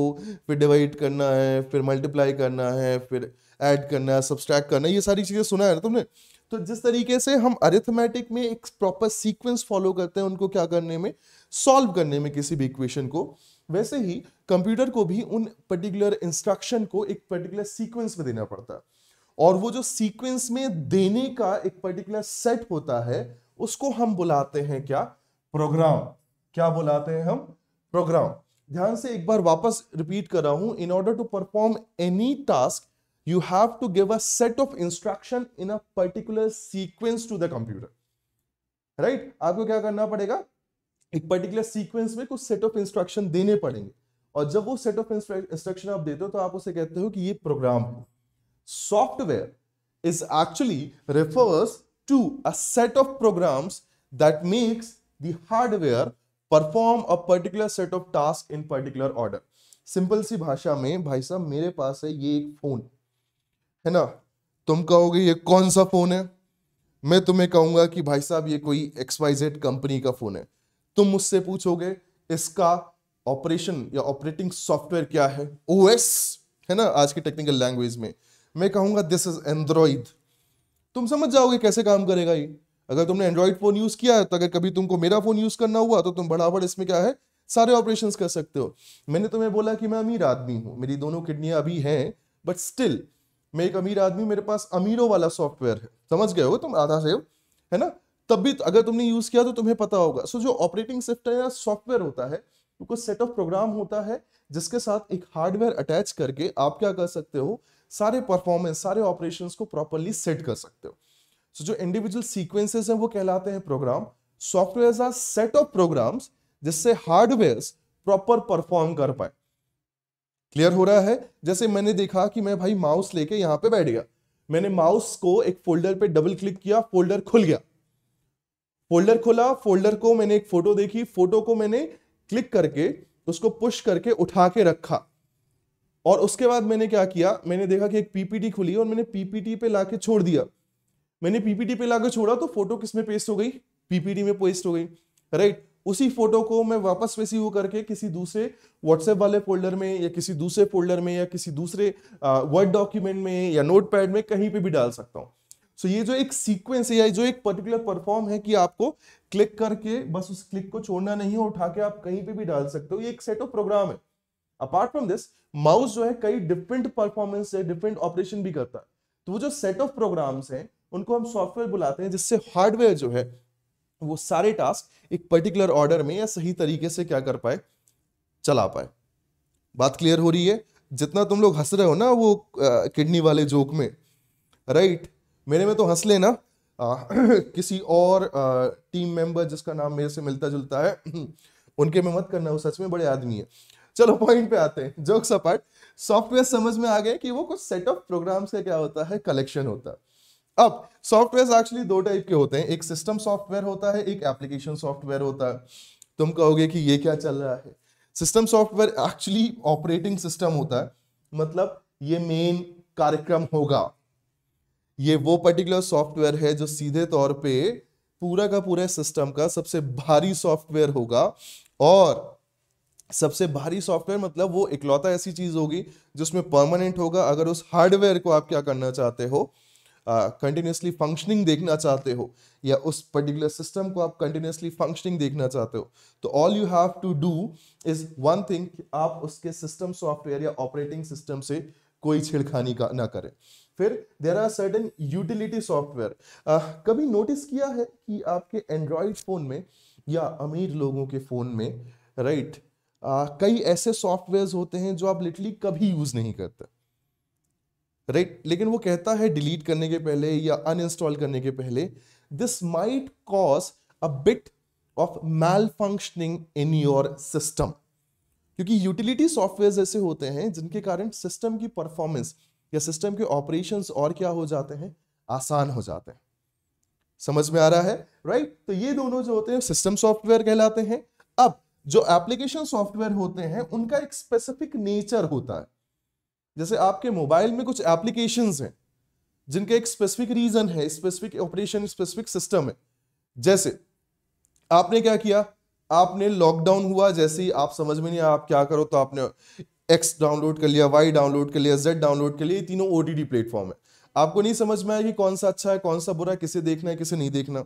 फिर डिवाइड करना है फिर मल्टीप्लाई करना है फिर ऐड करना है सब्सट्रैक्ट करना है ये सारी चीज़ें सुना है ना तुमने तो जिस तरीके से हम अरिथमेटिक में एक प्रॉपर सीक्वेंस फॉलो करते हैं उनको क्या करने में सॉल्व करने में किसी भी इक्वेशन को वैसे ही कंप्यूटर को भी उन पर्टिकुलर इंस्ट्रक्शन को एक पर्टिकुलर सीक्वेंस में देना पड़ता है और वो जो सीक्वेंस में देने का एक पर्टिकुलर सेट होता है उसको हम बुलाते हैं क्या प्रोग्राम क्या बुलाते हैं हम प्रोग्राम ध्यान से एक बार वापस रिपीट कर रहा हूं in order to perform any task you have to give a set of instruction in a particular sequence to the computer right आपको क्या करना पड़ेगा एक पर्टिकुलर सीक्वेंस में कुछ सेट ऑफ इंस्ट्रक्शन देने पड़ेंगे और जब वो सेट ऑफ इंस्ट्रक्शन आप देते हो तो आप उसे कहते हो कि ये प्रोग्राम है software is actually refers to a set of programs that makes the hardware perform a particular set of task in particular order simple C भाषा में भाई साहब मेरे पास है ये एक फोन है ना तुम कहोगे ये कौन सा फोन है मैं तुम्हें कहूंगा कि भाई साहब ये कोई एक्सवाइजेड कंपनी का फोन है तुम मुझसे पूछोगे इसका ऑपरेशन या ऑपरेटिंग सॉफ्टवेयर क्या है ओएस है ना आज की टेक्निकल लैंग्वेज में मैं कहूंगा दिस इज एंड्रॉइड तुम समझ जाओगे कैसे काम करेगा ये अगर तुमने एंड्रॉइड फ़ोन यूज़ किया है तो अगर कभी तुमको मेरा फ़ोन यूज़ करना हुआ तो तुम बराबर इसमें क्या है सारे ऑपरेशन कर सकते हो मैंने तुम्हें बोला कि मैं अमीर आदमी हूँ मेरी दोनों किडनियां अभी हैं बट स्टिल मैं एक अमीर आदमी मेरे पास अमीरों वाला सॉफ्टवेयर है समझ गए हो तुम आधा से हो है ना तब भी तो, अगर तुमने यूज किया तो तुम्हें पता होगा सो so, जो ऑपरेटिंग सिस्टम या सॉफ्टवेयर होता है तो कुछ सेट ऑफ प्रोग्राम होता है जिसके साथ एक हार्डवेयर अटैच करके आप क्या कर सकते हो सारे परफॉर्मेंस सारे ऑपरेशन को प्रॉपरली सेट कर सकते हो सो so, जो इंडिविजुअल सीक्वेंसेस हैं वो कहलाते हैं program software are set of programs जिससे हार्डवेयर प्रॉपर परफॉर्म कर पाए क्लियर हो रहा है जैसे मैंने देखा कि मैं भाई माउस लेके यहाँ पे बैठ गया मैंने माउस को एक फोल्डर पे डबल क्लिक किया फोल्डर खुल गया फोल्डर खोला फोल्डर को मैंने एक फोटो देखी फोटो को मैंने क्लिक करके उसको पुश करके उठा के रखा और उसके बाद मैंने क्या किया मैंने देखा कि एक पीपीटी खुली और मैंने पीपीटी पे लाके छोड़ दिया मैंने पीपीटी पे लाके छोड़ा तो फोटो किस में पेस्ट हो गई पीपीटी में पेस्ट हो गई राइट उसी फोटो को मैं वापस वैसी वो करके किसी दूसरे व्हाट्सएप वाले फोल्डर में या किसी दूसरे फोल्डर में या किसी दूसरे वर्ड डॉक्यूमेंट में या नोट पैड में कहीं पर भी डाल सकता हूँ सो so, ये जो एक सीक्वेंस है या जो एक पर्टिकुलर परफॉर्म है कि आपको क्लिक करके बस उस क्लिक को छोड़ना नहीं है उठा के आप कहीं पे भी डाल सकते हो ये एक सेट ऑफ प्रोग्राम है अपार्ट फ्रॉम दिस माउस जो है कई डिफरेंट परफॉर्मेंस है डिफरेंट ऑपरेशन भी करता है तो वो जो सेट ऑफ प्रोग्राम्स हैं उनको हम सॉफ्टवेयर बुलाते हैं जिससे हार्डवेयर जो है वो सारे टास्क एक पर्टिकुलर ऑर्डर में या सही तरीके से क्या कर पाए चला पाए बात क्लियर हो रही है जितना तुम लोग हंस रहे हो ना वो किडनी वाले जोक में राइट right? मेरे में तो हंस लेना किसी और आ, टीम मेंबर जिसका नाम मेरे से मिलता जुलता है उनके में मत करना वो सच में बड़े आदमी है चलो पॉइंट पे आते हैं जोक्स अपार्ट सॉफ्टवेयर समझ में आ गए कि वो कुछ सेट ऑफ प्रोग्राम्स का क्या होता है कलेक्शन होता है अब सॉफ्टवेयर एक्चुअली दो टाइप के होते हैं एक सिस्टम सॉफ्टवेयर होता है एक एप्लीकेशन सॉफ्टवेयर होता है तुम कहोगे कि ये क्या चल रहा है system software actually operating system होता है मतलब ये मेन कार्यक्रम होगा ये वो पर्टिकुलर सॉफ्टवेयर है जो सीधे तौर पे पूरा का पूरा सिस्टम का सबसे भारी सॉफ्टवेयर होगा और सबसे भारी सॉफ्टवेयर मतलब वो इकलौता ऐसी चीज़ होगी जिसमें परमानेंट होगा अगर उस हार्डवेयर को आप क्या करना चाहते हो कंटिन्यूसली uh, फंक्शनिंग देखना चाहते हो या उस पर्टिकुलर सिस्टम को आप कंटिन्यूसली फंक्शनिंग देखना चाहते हो तो all you have to do is one thing आप उसके सिस्टम सॉफ्टवेयर या ऑपरेटिंग सिस्टम से कोई छेड़खानी का ना करें फिर there are certain utility software कभी नोटिस किया है कि आपके एंड्रॉयड फ़ोन में या अमीर लोगों के फ़ोन में राइट right, uh, कई ऐसे सॉफ्टवेयर होते हैं जो आप लिटरली कभी यूज़ नहीं करते राइट right? लेकिन वो कहता है डिलीट करने के पहले या अनइंस्टॉल करने के पहले this might cause a bit of malfunctioning in your system क्योंकि यूटिलिटी सॉफ्टवेयर ऐसे होते हैं जिनके कारण सिस्टम की परफॉर्मेंस या सिस्टम के ऑपरेशन और क्या हो जाते हैं आसान हो जाते हैं समझ में आ रहा है राइट तो ये दोनों जो होते हैं सिस्टम सॉफ्टवेयर कहलाते हैं अब जो एप्लीकेशन सॉफ्टवेयर होते हैं उनका एक स्पेसिफिक नेचर होता है जैसे आपके मोबाइल में कुछ एप्लीकेशन हैं जिनके एक स्पेसिफिक रीजन है स्पेसिफिक ऑपरेशन स्पेसिफिक सिस्टम है जैसे आपने क्या किया आपने लॉकडाउन हुआ जैसे ही आप समझ में नहीं आप क्या करो तो आपने एक्स डाउनलोड कर लिया वाई डाउनलोड कर लिया जेड डाउनलोड कर लिया ये तीनों ओ टी प्लेटफॉर्म है आपको नहीं समझ में आया कि कौन सा अच्छा है कौन सा बुरा किसे देखना है किसे नहीं देखना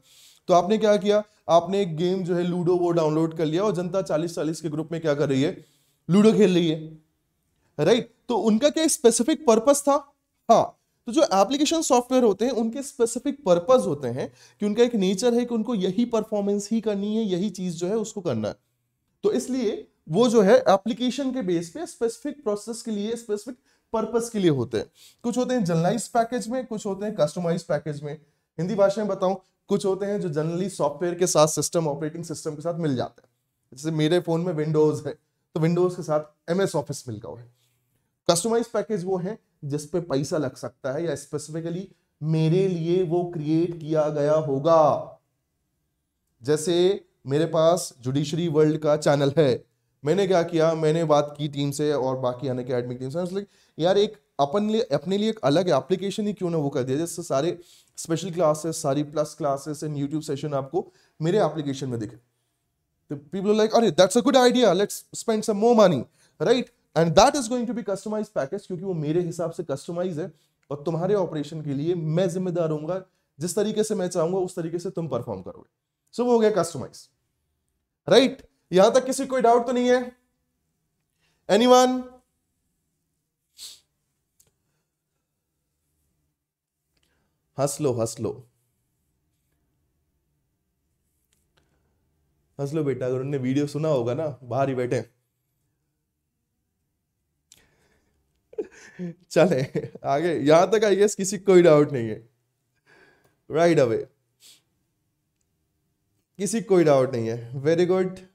तो आपने क्या किया आपने एक गेम जो है लूडो वो डाउनलोड कर लिया और जनता चालीस चालीस के ग्रुप में क्या कर रही है लूडो खेल रही है राइट तो उनका क्या स्पेसिफिक पर्पज था हाँ तो जो एप्लीकेशन सॉफ्टवेयर होते हैं उनके स्पेसिफिक पर्पज होते हैं कि उनका एक नेचर है कि उनको यही परफॉर्मेंस ही करनी है यही चीज जो है उसको करना है तो इसलिए वो जो है एप्लीकेशन के बेस पे स्पेसिफिक प्रोसेस के लिए स्पेसिफिक पर्पस के लिए होते हैं कुछ होते हैं जर्नलाइज पैकेज में कुछ होते हैं कस्टमाइज पैकेज में हिंदी भाषा में बताऊं कुछ होते हैं जो जनरली सॉफ्टवेयर के साथ सिस्टम ऑपरेटिंग सिस्टम के साथ मिल जाते हैं जैसे मेरे फोन में विंडोज है तो विंडोज के साथ एम एस ऑफिस मिल गया है कस्टमाइज पैकेज वो है जिसपे पैसा लग सकता है या स्पेसिफिकली मेरे लिए वो क्रिएट किया गया होगा जैसे मेरे पास जुडिशरी वर्ल्ड का चैनल है मैंने क्या किया मैंने बात की टीम से और बाकी आने के एडमिक टीम से लाइक यार एक अपन लिए अपने लिए एक अलग एप्लीकेशन ही क्यों ना वो कर दिया जैसे सारे स्पेशल क्लासेस सारी plus classes and YouTube session आपको मेरे एप्लीकेशन में दिखे तो पीपल लाइक अरे that's a good idea let's spend some more money right and that is going to be customize package क्योंकि वो मेरे हिसाब से कस्टमाइज है और तुम्हारे ऑपरेशन के लिए मैं जिम्मेदार हूँ जिस तरीके से मैं चाहूंगा उस तरीके से तुम परफॉर्म करोगे सो so, वो हो गया कस्टमाइज राइट right? यहां तक किसी कोई डाउट तो नहीं है वन हंस लो हंस लो हंस लो बेटा अगर उनने वीडियो सुना होगा ना बाहर ही बैठे चले आगे यहां तक आई गेस किसी कोई डाउट नहीं है राइट right अवे किसी कोई डाउट नहीं है वेरी गुड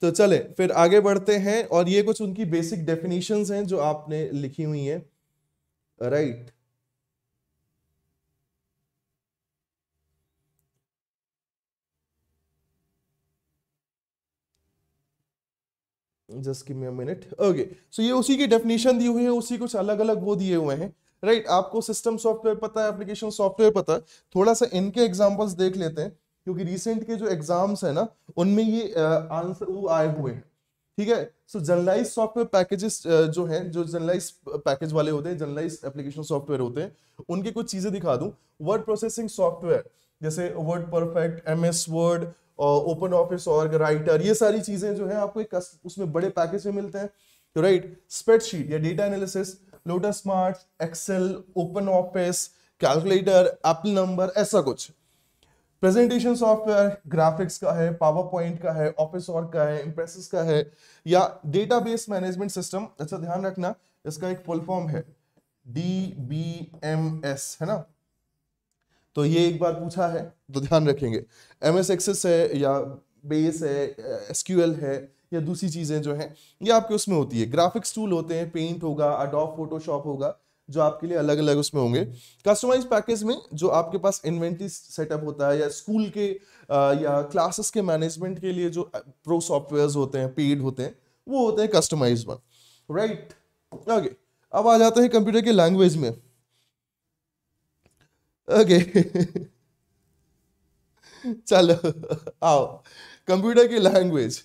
तो चले फिर आगे बढ़ते हैं और ये कुछ उनकी बेसिक डेफिनेशन हैं जो आपने लिखी हुई हैं राइट जस्ट की मी मिनट ओके सो ये उसी की डेफिनेशन दी हुई है उसी कुछ अलग अलग वो दिए हुए हैं राइट right, आपको सिस्टम सॉफ्टवेयर पता है एप्लीकेशन सॉफ्टवेयर पता है थोड़ा सा इनके एग्जांपल्स देख लेते हैं क्योंकि रिसेंट के जो एग्जाम्स है ना उनमें ये आंसर वो आए हुए हैं ठीक है सो जनरलाइज सॉफ्टवेयर पैकेजेस जो हैं जो जनरलाइज पैकेज वाले होते हैं जनरलाइज एप्लीकेशन सॉफ्टवेयर होते हैं उनके कुछ चीजें दिखा दूं वर्ड प्रोसेसिंग सॉफ्टवेयर जैसे Word Perfect M S Word Open Office और राइटर ये सारी चीजें जो है आपको एक उसमें बड़े पैकेज में मिलते हैं राइट तो स्प्रेडशीट या data analysis Lotus smart Excel Open Office calculator Apple Numbers ऐसा कुछ प्रेजेंटेशन सॉफ्टवेयर ग्राफिक्स का है पावर पॉइंट का है ऑफिस और का है इम्प्रेसिस का है या डेटाबेस मैनेजमेंट सिस्टम अच्छा ध्यान रखना इसका एक फुल फॉर्म है डी बी एम एस है ना तो ये एक बार पूछा है तो ध्यान रखेंगे एम एस एक्सेस है या बेस है एसक्यूएल है या दूसरी चीज़ें जो हैं ये आपके उसमें होती है ग्राफिक्स टूल होते हैं पेंट होगा अडॉप फोटोशॉप होगा जो आपके लिए अलग अलग उसमें होंगे कस्टमाइज पैकेज में जो आपके पास इन्वेंट्री सेटअप होता है या स्कूल के या क्लासेस के मैनेजमेंट के लिए जो प्रो सॉफ्टवेयर होते हैं पेड होते हैं वो होते हैं कस्टमाइज वन राइट ओके अब आ जाते हैं कंप्यूटर के लैंग्वेज में ओके चलो आओ कंप्यूटर की लैंग्वेज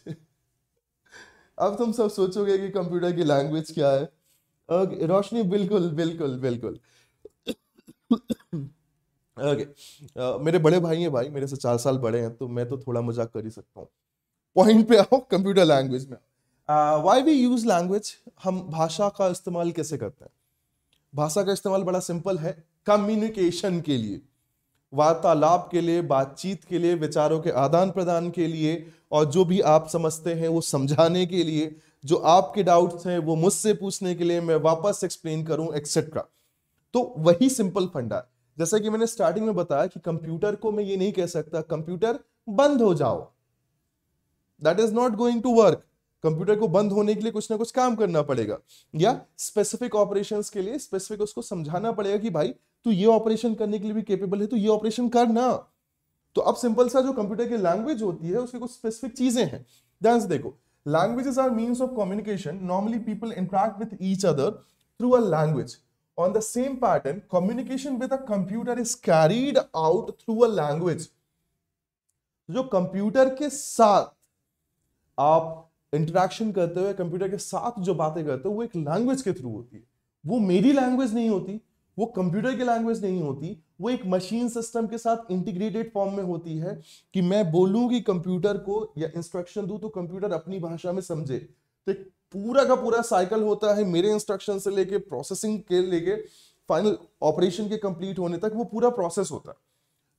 अब तुम सब सोचोगे कि कंप्यूटर की लैंग्वेज क्या है ओके रोशनी बिल्कुल बिल्कुल बिल्कुल ओके मेरे बड़े भाई हैं भाई मेरे से चार साल बड़े हैं तो मैं तो थोड़ा मजाक कर ही सकता हूँ पॉइंट पे आओ कंप्यूटर लैंग्वेज में वाई वी यूज लैंग्वेज हम भाषा का इस्तेमाल कैसे करते हैं भाषा का इस्तेमाल बड़ा सिंपल है कम्युनिकेशन के लिए वार्तालाप के लिए बातचीत के लिए विचारों के आदान प्रदान के लिए और जो भी आप समझते हैं वो समझाने के लिए जो आपके डाउट्स हैं वो मुझसे पूछने के लिए मैं वापस एक्सप्लेन करूं एक्सेट्रा तो वही सिंपल फंडा है जैसा कि मैंने स्टार्टिंग में बताया कि कंप्यूटर को मैं ये नहीं कह सकता कंप्यूटर बंद हो जाओ that is not going to work computer को बंद होने के लिए कुछ ना कुछ काम करना पड़ेगा या स्पेसिफिक ऑपरेशन के लिए स्पेसिफिक उसको समझाना पड़ेगा कि भाई तू ये ऑपरेशन करने के लिए भी केपेबल है तो ये ऑपरेशन कर ना तो अब सिंपल सा जो कंप्यूटर की लैंग्वेज होती है उसकी कुछ स्पेसिफिक चीजें हैं ध्यान से देखो languages are means of communication normally people interact with each other through a language on the same pattern communication with a computer is carried out through a language जो कंप्यूटर के साथ आप इंटरेक्शन करते हुए कंप्यूटर के साथ जो बातें करते हो वो एक लैंग्वेज के थ्रू होती है वो मेरी लैंग्वेज नहीं होती वो कंप्यूटर की लैंग्वेज नहीं होती वो एक मशीन सिस्टम के साथ इंटीग्रेटेड फॉर्म में होती है कि मैं बोलूं कि कंप्यूटर को या इंस्ट्रक्शन दूं तो कंप्यूटर अपनी भाषा में समझे तो एक पूरा का पूरा साइकिल होता है मेरे इंस्ट्रक्शन से लेके प्रोसेसिंग के लेके फाइनल ऑपरेशन के कंप्लीट होने तक वो पूरा प्रोसेस होता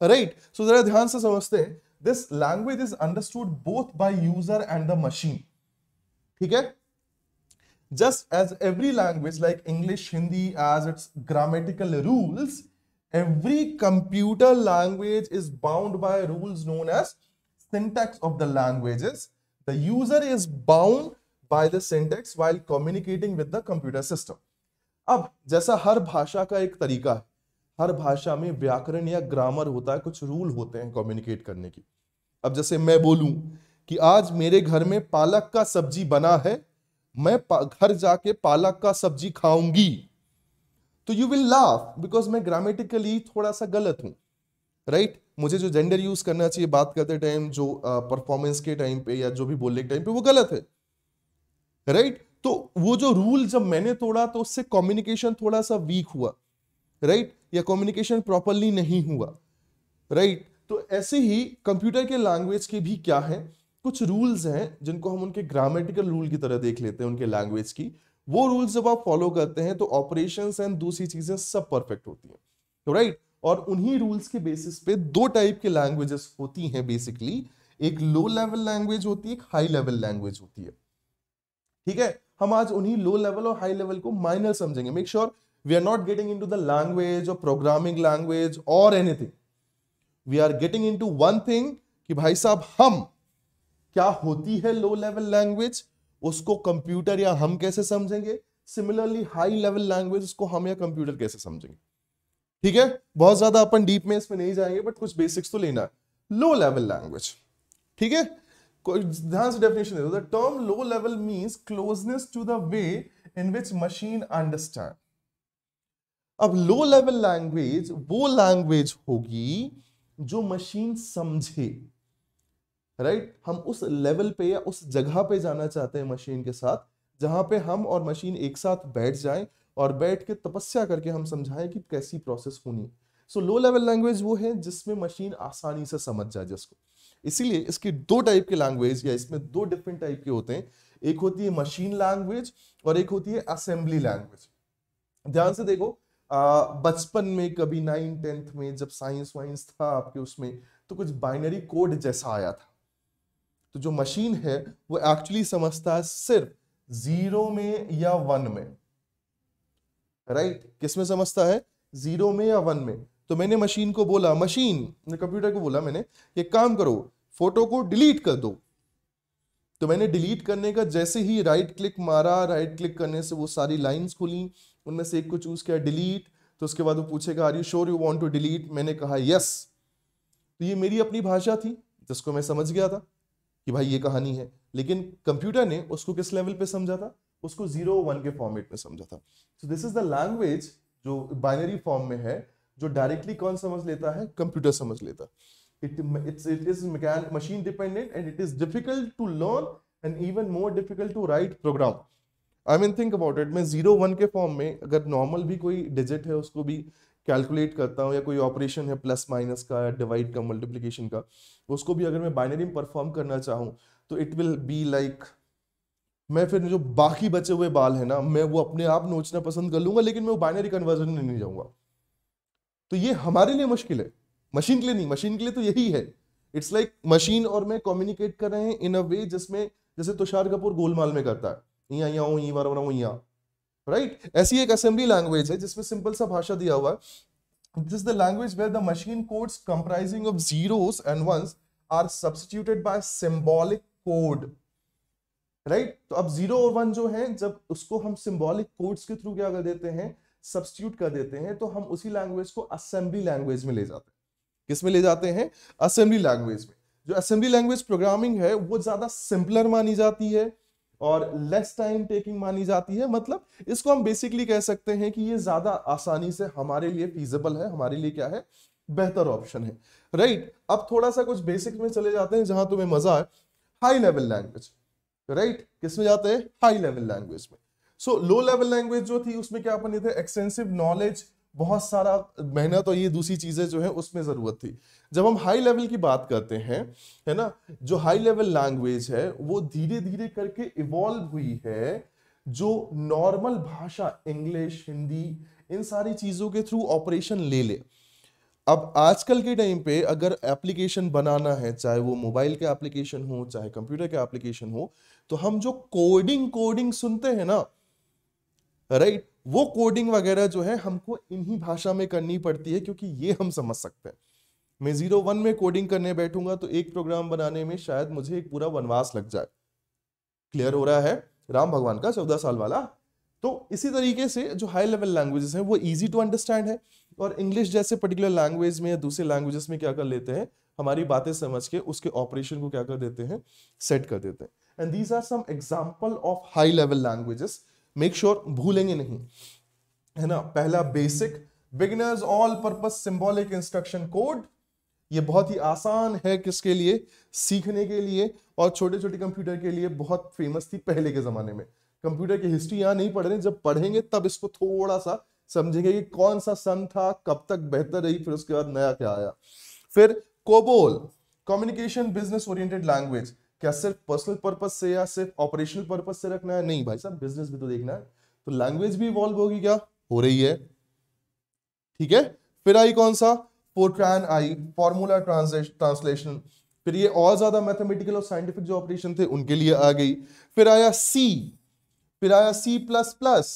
है राइट सो जरा ध्यान से समझते हैं this language is understood both by user and the machine ठीक है just as every language like English, Hindi as its grammatical rules, every computer language is bound by rules known as syntax of the languages. The user is bound by the syntax while communicating with the computer system. ab jaisa har bhasha ka ek tarika hai हर भाषा में व्याकरण या grammar होता है कुछ rule होते हैं communicate करने की अब जैसे मैं बोलूं कि आज मेरे घर में पालक का सब्जी बना है मैं घर जाके पालक का सब्जी खाऊंगी तो यू विल लाफ बिकॉज मैं ग्रामेटिकली थोड़ा सा गलत हूं राइट right? मुझे जो जेंडर यूज करना चाहिए बात करते टाइम जो परफॉर्मेंस के टाइम पे या जो भी बोलने के टाइम पे वो गलत है राइट right? तो वो जो रूल जब मैंने तोड़ा तो उससे कम्युनिकेशन थोड़ा सा वीक हुआ राइट right? या कम्युनिकेशन प्रॉपरली नहीं हुआ राइट right? तो ऐसे ही कंप्यूटर के लैंग्वेज के भी क्या है कुछ रूल्स हैं जिनको हम उनके ग्रामेटिकल रूल की तरह देख लेते हैं उनके लैंग्वेज की वो रूल्स जब आप फॉलो करते हैं तो ऑपरेशन एंड दूसरी चीजें सब परफेक्ट होती हैं तो राइट और उन्हीं रूल्स के बेसिस पे दो टाइप के लैंग्वेजेस होती हैं बेसिकली एक लो लेवल लैंग्वेज होती है एक हाई लेवल लैंग्वेज होती है ठीक है हम आज उन्हीं लो लेवल और हाई लेवल को माइनर समझेंगे make sure we are not getting into the language और प्रोग्रामिंग लैंग्वेज और anything we are getting into one thing कि भाई साहब हम क्या होती है लो लेवल लैंग्वेज उसको कंप्यूटर या हम कैसे समझेंगे सिमिलरली हाई लेवल लैंग्वेज उसको हम या कंप्यूटर कैसे समझेंगे ठीक है बहुत ज्यादा अपन डीप में इसमें नहीं जाएंगे बट कुछ बेसिक्स तो लेना है लो लेवल लैंग्वेज ठीक है ध्यान से definition the term low level means closeness to the way in which machine understand अब लो लेवल लैंग्वेज वो लैंग्वेज होगी जो मशीन समझे राइट right? हम उस लेवल पे या उस जगह पे जाना चाहते हैं मशीन के साथ जहाँ पे हम और मशीन एक साथ बैठ जाएं और बैठ के तपस्या करके हम समझाएं कि कैसी प्रोसेस होनी सो लो लेवल लैंग्वेज वो है जिसमें मशीन आसानी से समझ जाए जिसको इसीलिए इसकी दो टाइप के लैंग्वेज या इसमें दो डिफरेंट टाइप के होते हैं एक होती है मशीन लैंग्वेज और एक होती है असेंबली लैंग्वेज ध्यान से देखो बचपन में कभी नाइन टेंथ में जब साइंस वाइंस था आपके उसमें तो कुछ बाइनरी कोड जैसा आया था तो जो मशीन है वो एक्चुअली समझता है सिर्फ जीरो में या वन में राइट right? किस में समझता है जीरो में या वन में तो मैंने मशीन को बोला मशीन कंप्यूटर को बोला मैंने एक काम करो फोटो को डिलीट कर दो तो मैंने डिलीट करने का जैसे ही राइट क्लिक मारा राइट क्लिक करने से वो सारी लाइंस खुली उनमें से एक को चूज किया डिलीट तो उसके बाद वो पूछेगा are you sure you want to delete मैंने कहा यस yes. तो ये मेरी अपनी भाषा थी जिसको मैं समझ गया था कि भाई ये कहानी है लेकिन कंप्यूटर ने उसको किस लेवल पे समझा था उसको जीरो वन के फॉर्मेट में समझा था so this is the language जो बाइनरी फॉर्म में है जो डायरेक्टली कौन समझ लेता है कंप्यूटर समझ लेता it it's it is machine dependent and it is difficult to learn and even more difficult to write program I mean think about it मैं जीरो वन के फॉर्म में अगर नॉर्मल भी कोई डिजिट है उसको भी कैलकुलेट करता हूँ या कोई ऑपरेशन है प्लस माइनस का डिवाइड का मल्टीप्लीकेशन का उसको भी अगर मैं बाइनरी में परफॉर्म करना चाहूँ तो इट विल बी लाइक मैं फिर जो बाकी बचे हुए बाल है ना मैं वो अपने आप नोचना पसंद कर लूंगा लेकिन मैं वो बाइनरी कन्वर्जन में नहीं जाऊँगा तो ये हमारे लिए मुश्किल है मशीन के लिए नहीं मशीन के लिए तो यही है इट्स लाइक मशीन और मैं कम्युनिकेट कर रहे हैं इन अ वे जिसमें जैसे तुषार कपूर गोलमाल में करता है यहाँ यहाँ हो यहाँ बार यहाँ राइट right? ऐसी एक असेंबली लैंग्वेज है जिसमें सिंपल सा भाषा दिया हुआ है this the language where the machine codes comprising of zeros and ones are substituted by symbolic code right तो अब जीरो और वन जो है जब उसको हम सिंबॉलिक कोड्स के थ्रू क्या कर देते हैं सब्सिट्यूट कर देते हैं तो हम उसी लैंग्वेज को असेंबली लैंग्वेज में ले जाते हैं किस में ले जाते हैं असेंबली लैंग्वेज में जो असेंबली लैंग्वेज प्रोग्रामिंग है वो ज्यादा सिंपलर मानी जाती है और लेस टाइम टेकिंग मानी जाती है मतलब इसको हम बेसिकली कह सकते हैं कि ये ज्यादा आसानी से हमारे लिए फीजेबल है हमारे लिए क्या है बेहतर ऑप्शन है राइट right? अब थोड़ा सा कुछ बेसिक में चले जाते हैं जहां तुम्हें मजा आए हाई लेवल लैंग्वेज राइट किसमें जाते हैं हाई लेवल लैंग्वेज में सो लो लेवल लैंग्वेज जो थी उसमें क्या बने थे एक्सटेंसिव नॉलेज बहुत सारा मेहनत और ये दूसरी चीज़ें जो है उसमें ज़रूरत थी जब हम हाई लेवल की बात करते हैं है ना जो हाई लेवल लैंग्वेज है वो धीरे धीरे करके इवॉल्व हुई है जो नॉर्मल भाषा इंग्लिश हिंदी इन सारी चीज़ों के थ्रू ऑपरेशन ले ले अब आजकल के टाइम पे अगर एप्लीकेशन बनाना है चाहे वो मोबाइल के एप्लीकेशन हो चाहे कंप्यूटर के एप्लीकेशन हो तो हम जो कोडिंग कोडिंग सुनते हैं ना राइट वो कोडिंग वगैरह जो है हमको इन्हीं भाषा में करनी पड़ती है क्योंकि ये हम समझ सकते हैं मैं जीरो वन में कोडिंग करने बैठूंगा तो एक प्रोग्राम बनाने में शायद मुझे एक पूरा वनवास लग जाए क्लियर हो रहा है राम भगवान का चौदह साल वाला तो इसी तरीके से जो हाई लेवल लैंग्वेजेस हैं वो इजी टू अंडरस्टैंड है और इंग्लिश जैसे पर्टिकुलर लैंग्वेज में या दूसरे लैंग्वेजेस में क्या कर लेते हैं हमारी बातें समझ के उसके ऑपरेशन को क्या कर देते हैं सेट कर देते हैं and these are some example of high level languages make sure भूलेंगे नहीं है ना पहला BASIC beginners all purpose symbolic instruction code ये बहुत ही आसान है किसके लिए सीखने के लिए और छोटे छोटे कंप्यूटर के लिए बहुत फेमस थी पहले के जमाने में कंप्यूटर की हिस्ट्री यहां नहीं पढ़ रहे जब पढ़ेंगे तब इसको थोड़ा सा समझेंगे कि कौन सा सन था कब तक बेहतर रही फिर उसके बाद नया क्या आया फिर COBOL communication business oriented language क्या सिर्फ पर्सनल पर्पज से या सिर्फ ऑपरेशनल पर्पज से रखना है नहीं भाई साहब बिजनेस भी तो देखना है तो लैंग्वेज भी इवॉल्व होगी क्या हो रही है ठीक है फिर आई कौन सा फोर्ट्रैन आई फॉर्मूला ट्रांसलेशन फिर ये और ज्यादा मैथमेटिकल और साइंटिफिक जो ऑपरेशन थे उनके लिए आ गई फिर आया सी फिर आया सी प्लस प्लस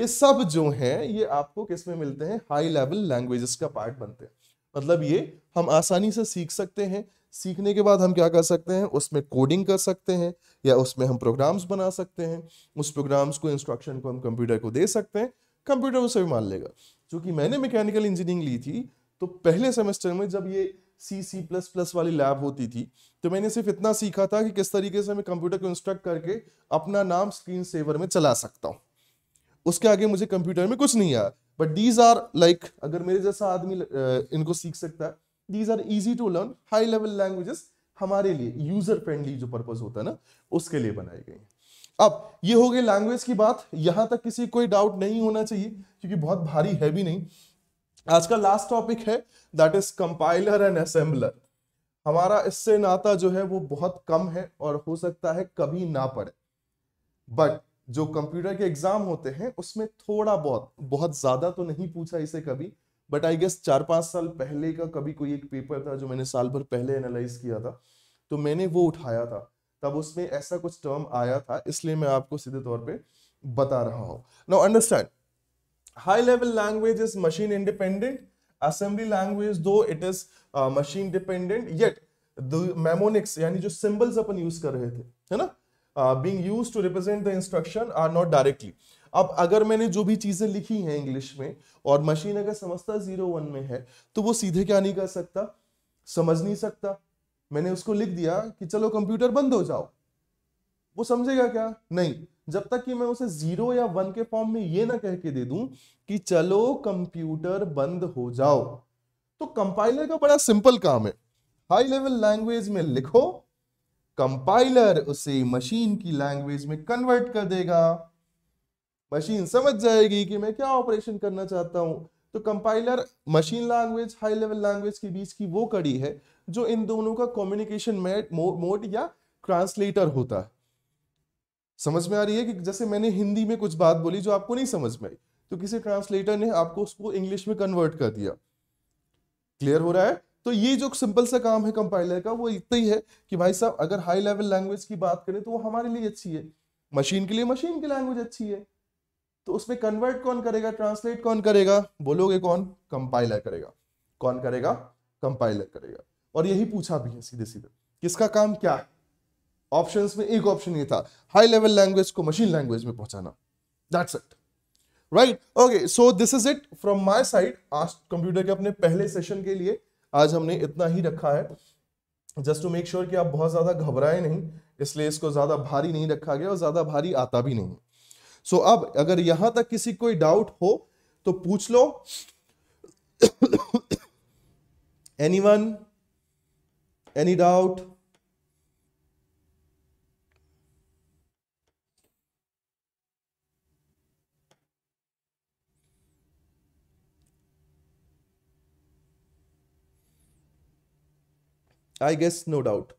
ये सब जो हैं ये आपको किस में मिलते हैं हाई लेवल लैंग्वेजेस का पार्ट बनते हैं मतलब ये हम आसानी से सीख सकते हैं सीखने के बाद हम क्या कर सकते हैं उसमें कोडिंग कर सकते हैं या उसमें हम प्रोग्राम्स बना सकते हैं उस प्रोग्राम्स को इंस्ट्रक्शन को हम कंप्यूटर को दे सकते हैं कंप्यूटर उसे भी मान लेगा चूँकि मैंने मैकेनिकल इंजीनियरिंग ली थी तो पहले सेमेस्टर में जब ये सी सी प्लस प्लस वाली लैब होती थी तो मैंने सिर्फ इतना सीखा था कि किस तरीके से मैं कंप्यूटर को इंस्ट्रक्ट करके अपना नाम स्क्रीन सेवर में चला सकता हूँ उसके आगे मुझे कंप्यूटर में कुछ नहीं आया बट दीज आर लाइक अगर मेरे जैसा आदमी इनको सीख सकता है these are easy to learn high level languages हमारे लिए यूजर फ्रेंडली जो पर्पज होता है ना उसके लिए बनाई गई अब ये हो गई लैंग्वेज की बात यहां तक किसी कोई डाउट नहीं होना चाहिए क्योंकि बहुत भारी है भी नहीं आज का लास्ट टॉपिक है that is compiler and assembler हमारा इससे नाता जो है वो बहुत कम है और हो सकता है कभी ना पड़े बट जो कंप्यूटर के एग्जाम होते हैं उसमें थोड़ा बहुत बहुत ज्यादा तो नहीं पूछा इसे कभी बट आई गेस चार पांच साल पहले का कभी कोई एक पेपर था जो मैंने साल भर पहले एनालाइज किया था तो मैंने वो उठाया था तब उसमें ऐसा कुछ टर्म आया था इसलिए मैं आपको सीधे तौर पे बता रहा हूं no understand high level language is machine independent assembly language though it is machine dependent yet mnemonics यानी जो सिंबल्स अपन यूज कर रहे थे है ना being used to represent the instruction are not directly अब अगर मैंने जो भी चीज़ें लिखी हैं इंग्लिश में और मशीन अगर समझता जीरो वन में है तो वो सीधे क्या नहीं कर सकता समझ नहीं सकता मैंने उसको लिख दिया कि चलो कंप्यूटर बंद हो जाओ वो समझेगा क्या नहीं जब तक कि मैं उसे जीरो या वन के फॉर्म में ये ना कह के दे दूं कि चलो कंप्यूटर बंद हो जाओ तो कंपाइलर का बड़ा सिंपल काम है हाई लेवल लैंग्वेज में लिखो कंपाइलर उसे मशीन की लैंग्वेज में कन्वर्ट कर देगा मशीन समझ जाएगी कि मैं क्या ऑपरेशन करना चाहता हूँ तो compiler machine language high level language के बीच की वो कड़ी है जो इन दोनों का कम्युनिकेशन मोड या ट्रांसलेटर होता है समझ में आ रही है कि जैसे मैंने हिंदी में कुछ बात बोली जो आपको नहीं समझ में आई तो किसी ट्रांसलेटर ने आपको उसको इंग्लिश में कन्वर्ट कर दिया क्लियर हो रहा है तो ये जो सिंपल सा काम है कंपाइलर का वो इतना ही है कि भाई साहब अगर हाई लेवल लैंग्वेज की बात करें तो वो हमारे लिए अच्छी है मशीन के लिए मशीन की लैंग्वेज अच्छी है तो उसमें कन्वर्ट कौन करेगा ट्रांसलेट कौन करेगा बोलोगे कौन कंपाइलर करेगा कौन करेगा कंपाइलर करेगा और यही पूछा भी है सीधे सीधे किसका काम क्या है ऑप्शंस में एक ऑप्शन ये था हाई लेवल लैंग्वेज को मशीन लैंग्वेज में पहुंचाना that's it right okay so this is it from my side आज कंप्यूटर के अपने पहले सेशन के लिए आज हमने इतना ही रखा है जस्ट टू मेक श्योर कि आप बहुत ज़्यादा घबराए नहीं इसलिए इसको ज़्यादा भारी नहीं रखा गया और ज़्यादा भारी आता भी नहीं सो so, अब अगर यहां तक किसी कोई डाउट हो तो पूछ लो any one any doubt I guess no doubt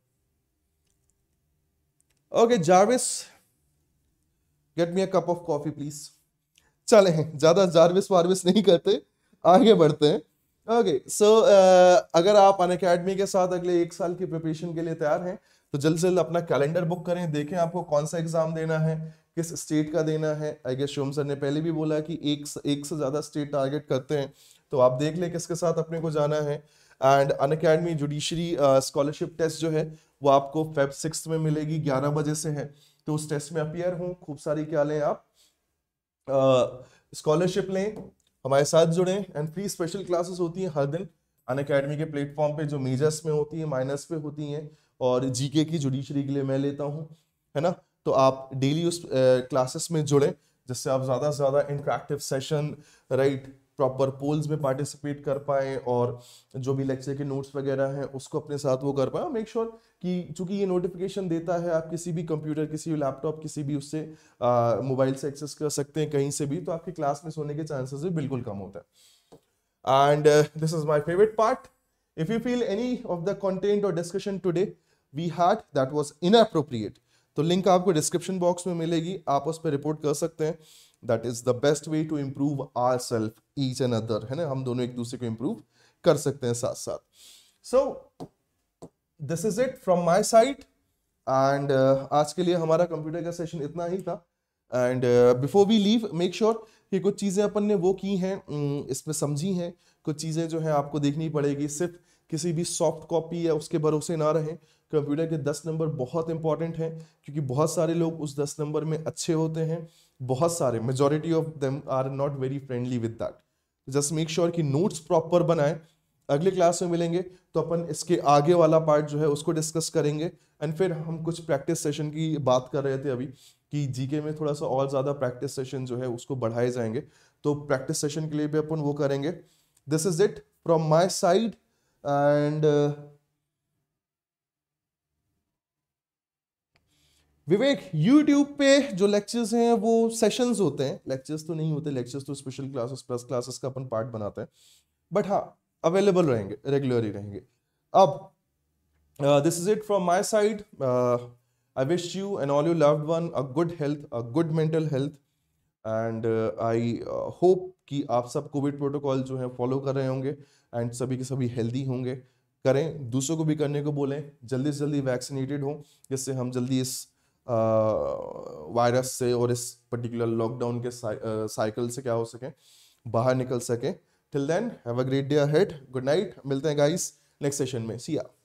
okay जाविस get me a cup of coffee please चले ज़्यादा जारविस वारविस नहीं करते आगे बढ़ते हैं okay okay, so so, uh, अगर आप अन अकेडमी के साथ अगले एक साल की प्रिपरेशन के लिए तैयार हैं तो जल्द से जल्द अपना कैलेंडर बुक करें देखें आपको कौन सा एग्जाम देना है किस स्टेट का देना है आई गेस शोम सर ने पहले भी बोला कि एक एक से ज़्यादा स्टेट टारगेट करते हैं तो आप देख लें किसके साथ अपने को जाना है and Unacademy judiciary scholarship test जो है वो आपको फेब सिक्स में मिलेगी ग्यारह बजे से है तो उस टेस्ट में अपियर हूँ खूब सारी क्या लें आप स्कॉलरशिप लें हमारे साथ जुड़ें एंड फ्री स्पेशल क्लासेस होती हैं हर दिन अन अकेडमी के प्लेटफॉर्म पे जो मेजर्स में होती हैं माइनस पे होती हैं और जीके की जुडिशरी के लिए मैं लेता हूँ है ना तो आप डेली उस क्लासेस में जुड़ें जिससे आप ज़्यादा से ज़्यादा interactive session right proper polls में पार्टिसिपेट कर पाएँ और जो भी लेक्चर के नोट्स वगैरह हैं उसको अपने साथ वो कर पाए और मेक श्योर sure कि चूंकि ये नोटिफिकेशन देता है आप किसी भी कंप्यूटर किसी भी लैपटॉप किसी भी उससे मोबाइल से एक्सेस कर सकते हैं कहीं से भी तो आपकी क्लास में सोने के चांसेस भी बिल्कुल कम होता है and this is my favourite part if you feel any of the content और discussion today we had that was inappropriate तो लिंक आपको डिस्क्रिप्शन बॉक्स में मिलेगी आप उस पर रिपोर्ट कर सकते हैं that is the best way to improve our self each and other है ना हम दोनों एक दूसरे को इम्प्रूव कर सकते हैं साथ साथ so this is it from my side and आज के लिए हमारा कंप्यूटर का सेशन इतना ही था and before we leave make sure कि कुछ चीज़ें अपन ने वो की हैं इसमें समझी हैं कुछ चीज़ें जो हैं आपको देखनी पड़ेगी सिर्फ किसी भी सॉफ्ट कॉपी या उसके भरोसे ना रहें कंप्यूटर के दस नंबर बहुत इंपॉर्टेंट हैं क्योंकि बहुत सारे लोग उस दस नंबर में अच्छे होते हैं बहुत सारे majority of them are not very friendly with that just make sure कि नोट्स प्रॉपर बनाएं अगले क्लास में मिलेंगे तो अपन इसके आगे वाला पार्ट जो है उसको डिस्कस करेंगे एंड फिर हम कुछ प्रैक्टिस सेशन की बात कर रहे थे अभी कि जीके में थोड़ा सा और ज़्यादा प्रैक्टिस सेशन जो है उसको बढ़ाए जाएंगे तो प्रैक्टिस सेशन के लिए भी अपन वो करेंगे this is it from my side and Vivek YouTube पे जो लेक्चर्स हैं वो सेशंस होते हैं लेक्चर्स तो नहीं होते लेक्चर्स तो स्पेशल क्लासेस प्लस क्लासेस का अपन पार्ट बनाते हैं बट हाँ अवेलेबल रहेंगे रेगुलरली रहेंगे अब this is it from my side I wish you and all you loved one a good health a good mental health and I hope कि आप सब कोविड प्रोटोकॉल जो है फॉलो कर रहे होंगे एंड सभी के सभी हेल्दी होंगे करें दूसरों को भी करने को बोलें जल्दी से जल्दी वैक्सीनेटेड हों जिससे हम जल्दी इस वायरस से और इस पर्टिकुलर लॉकडाउन के साइकिल से क्या हो सके बाहर निकल सके till then have a great day head good night मिलते हैं गाइस नेक्स्ट सेशन में सिया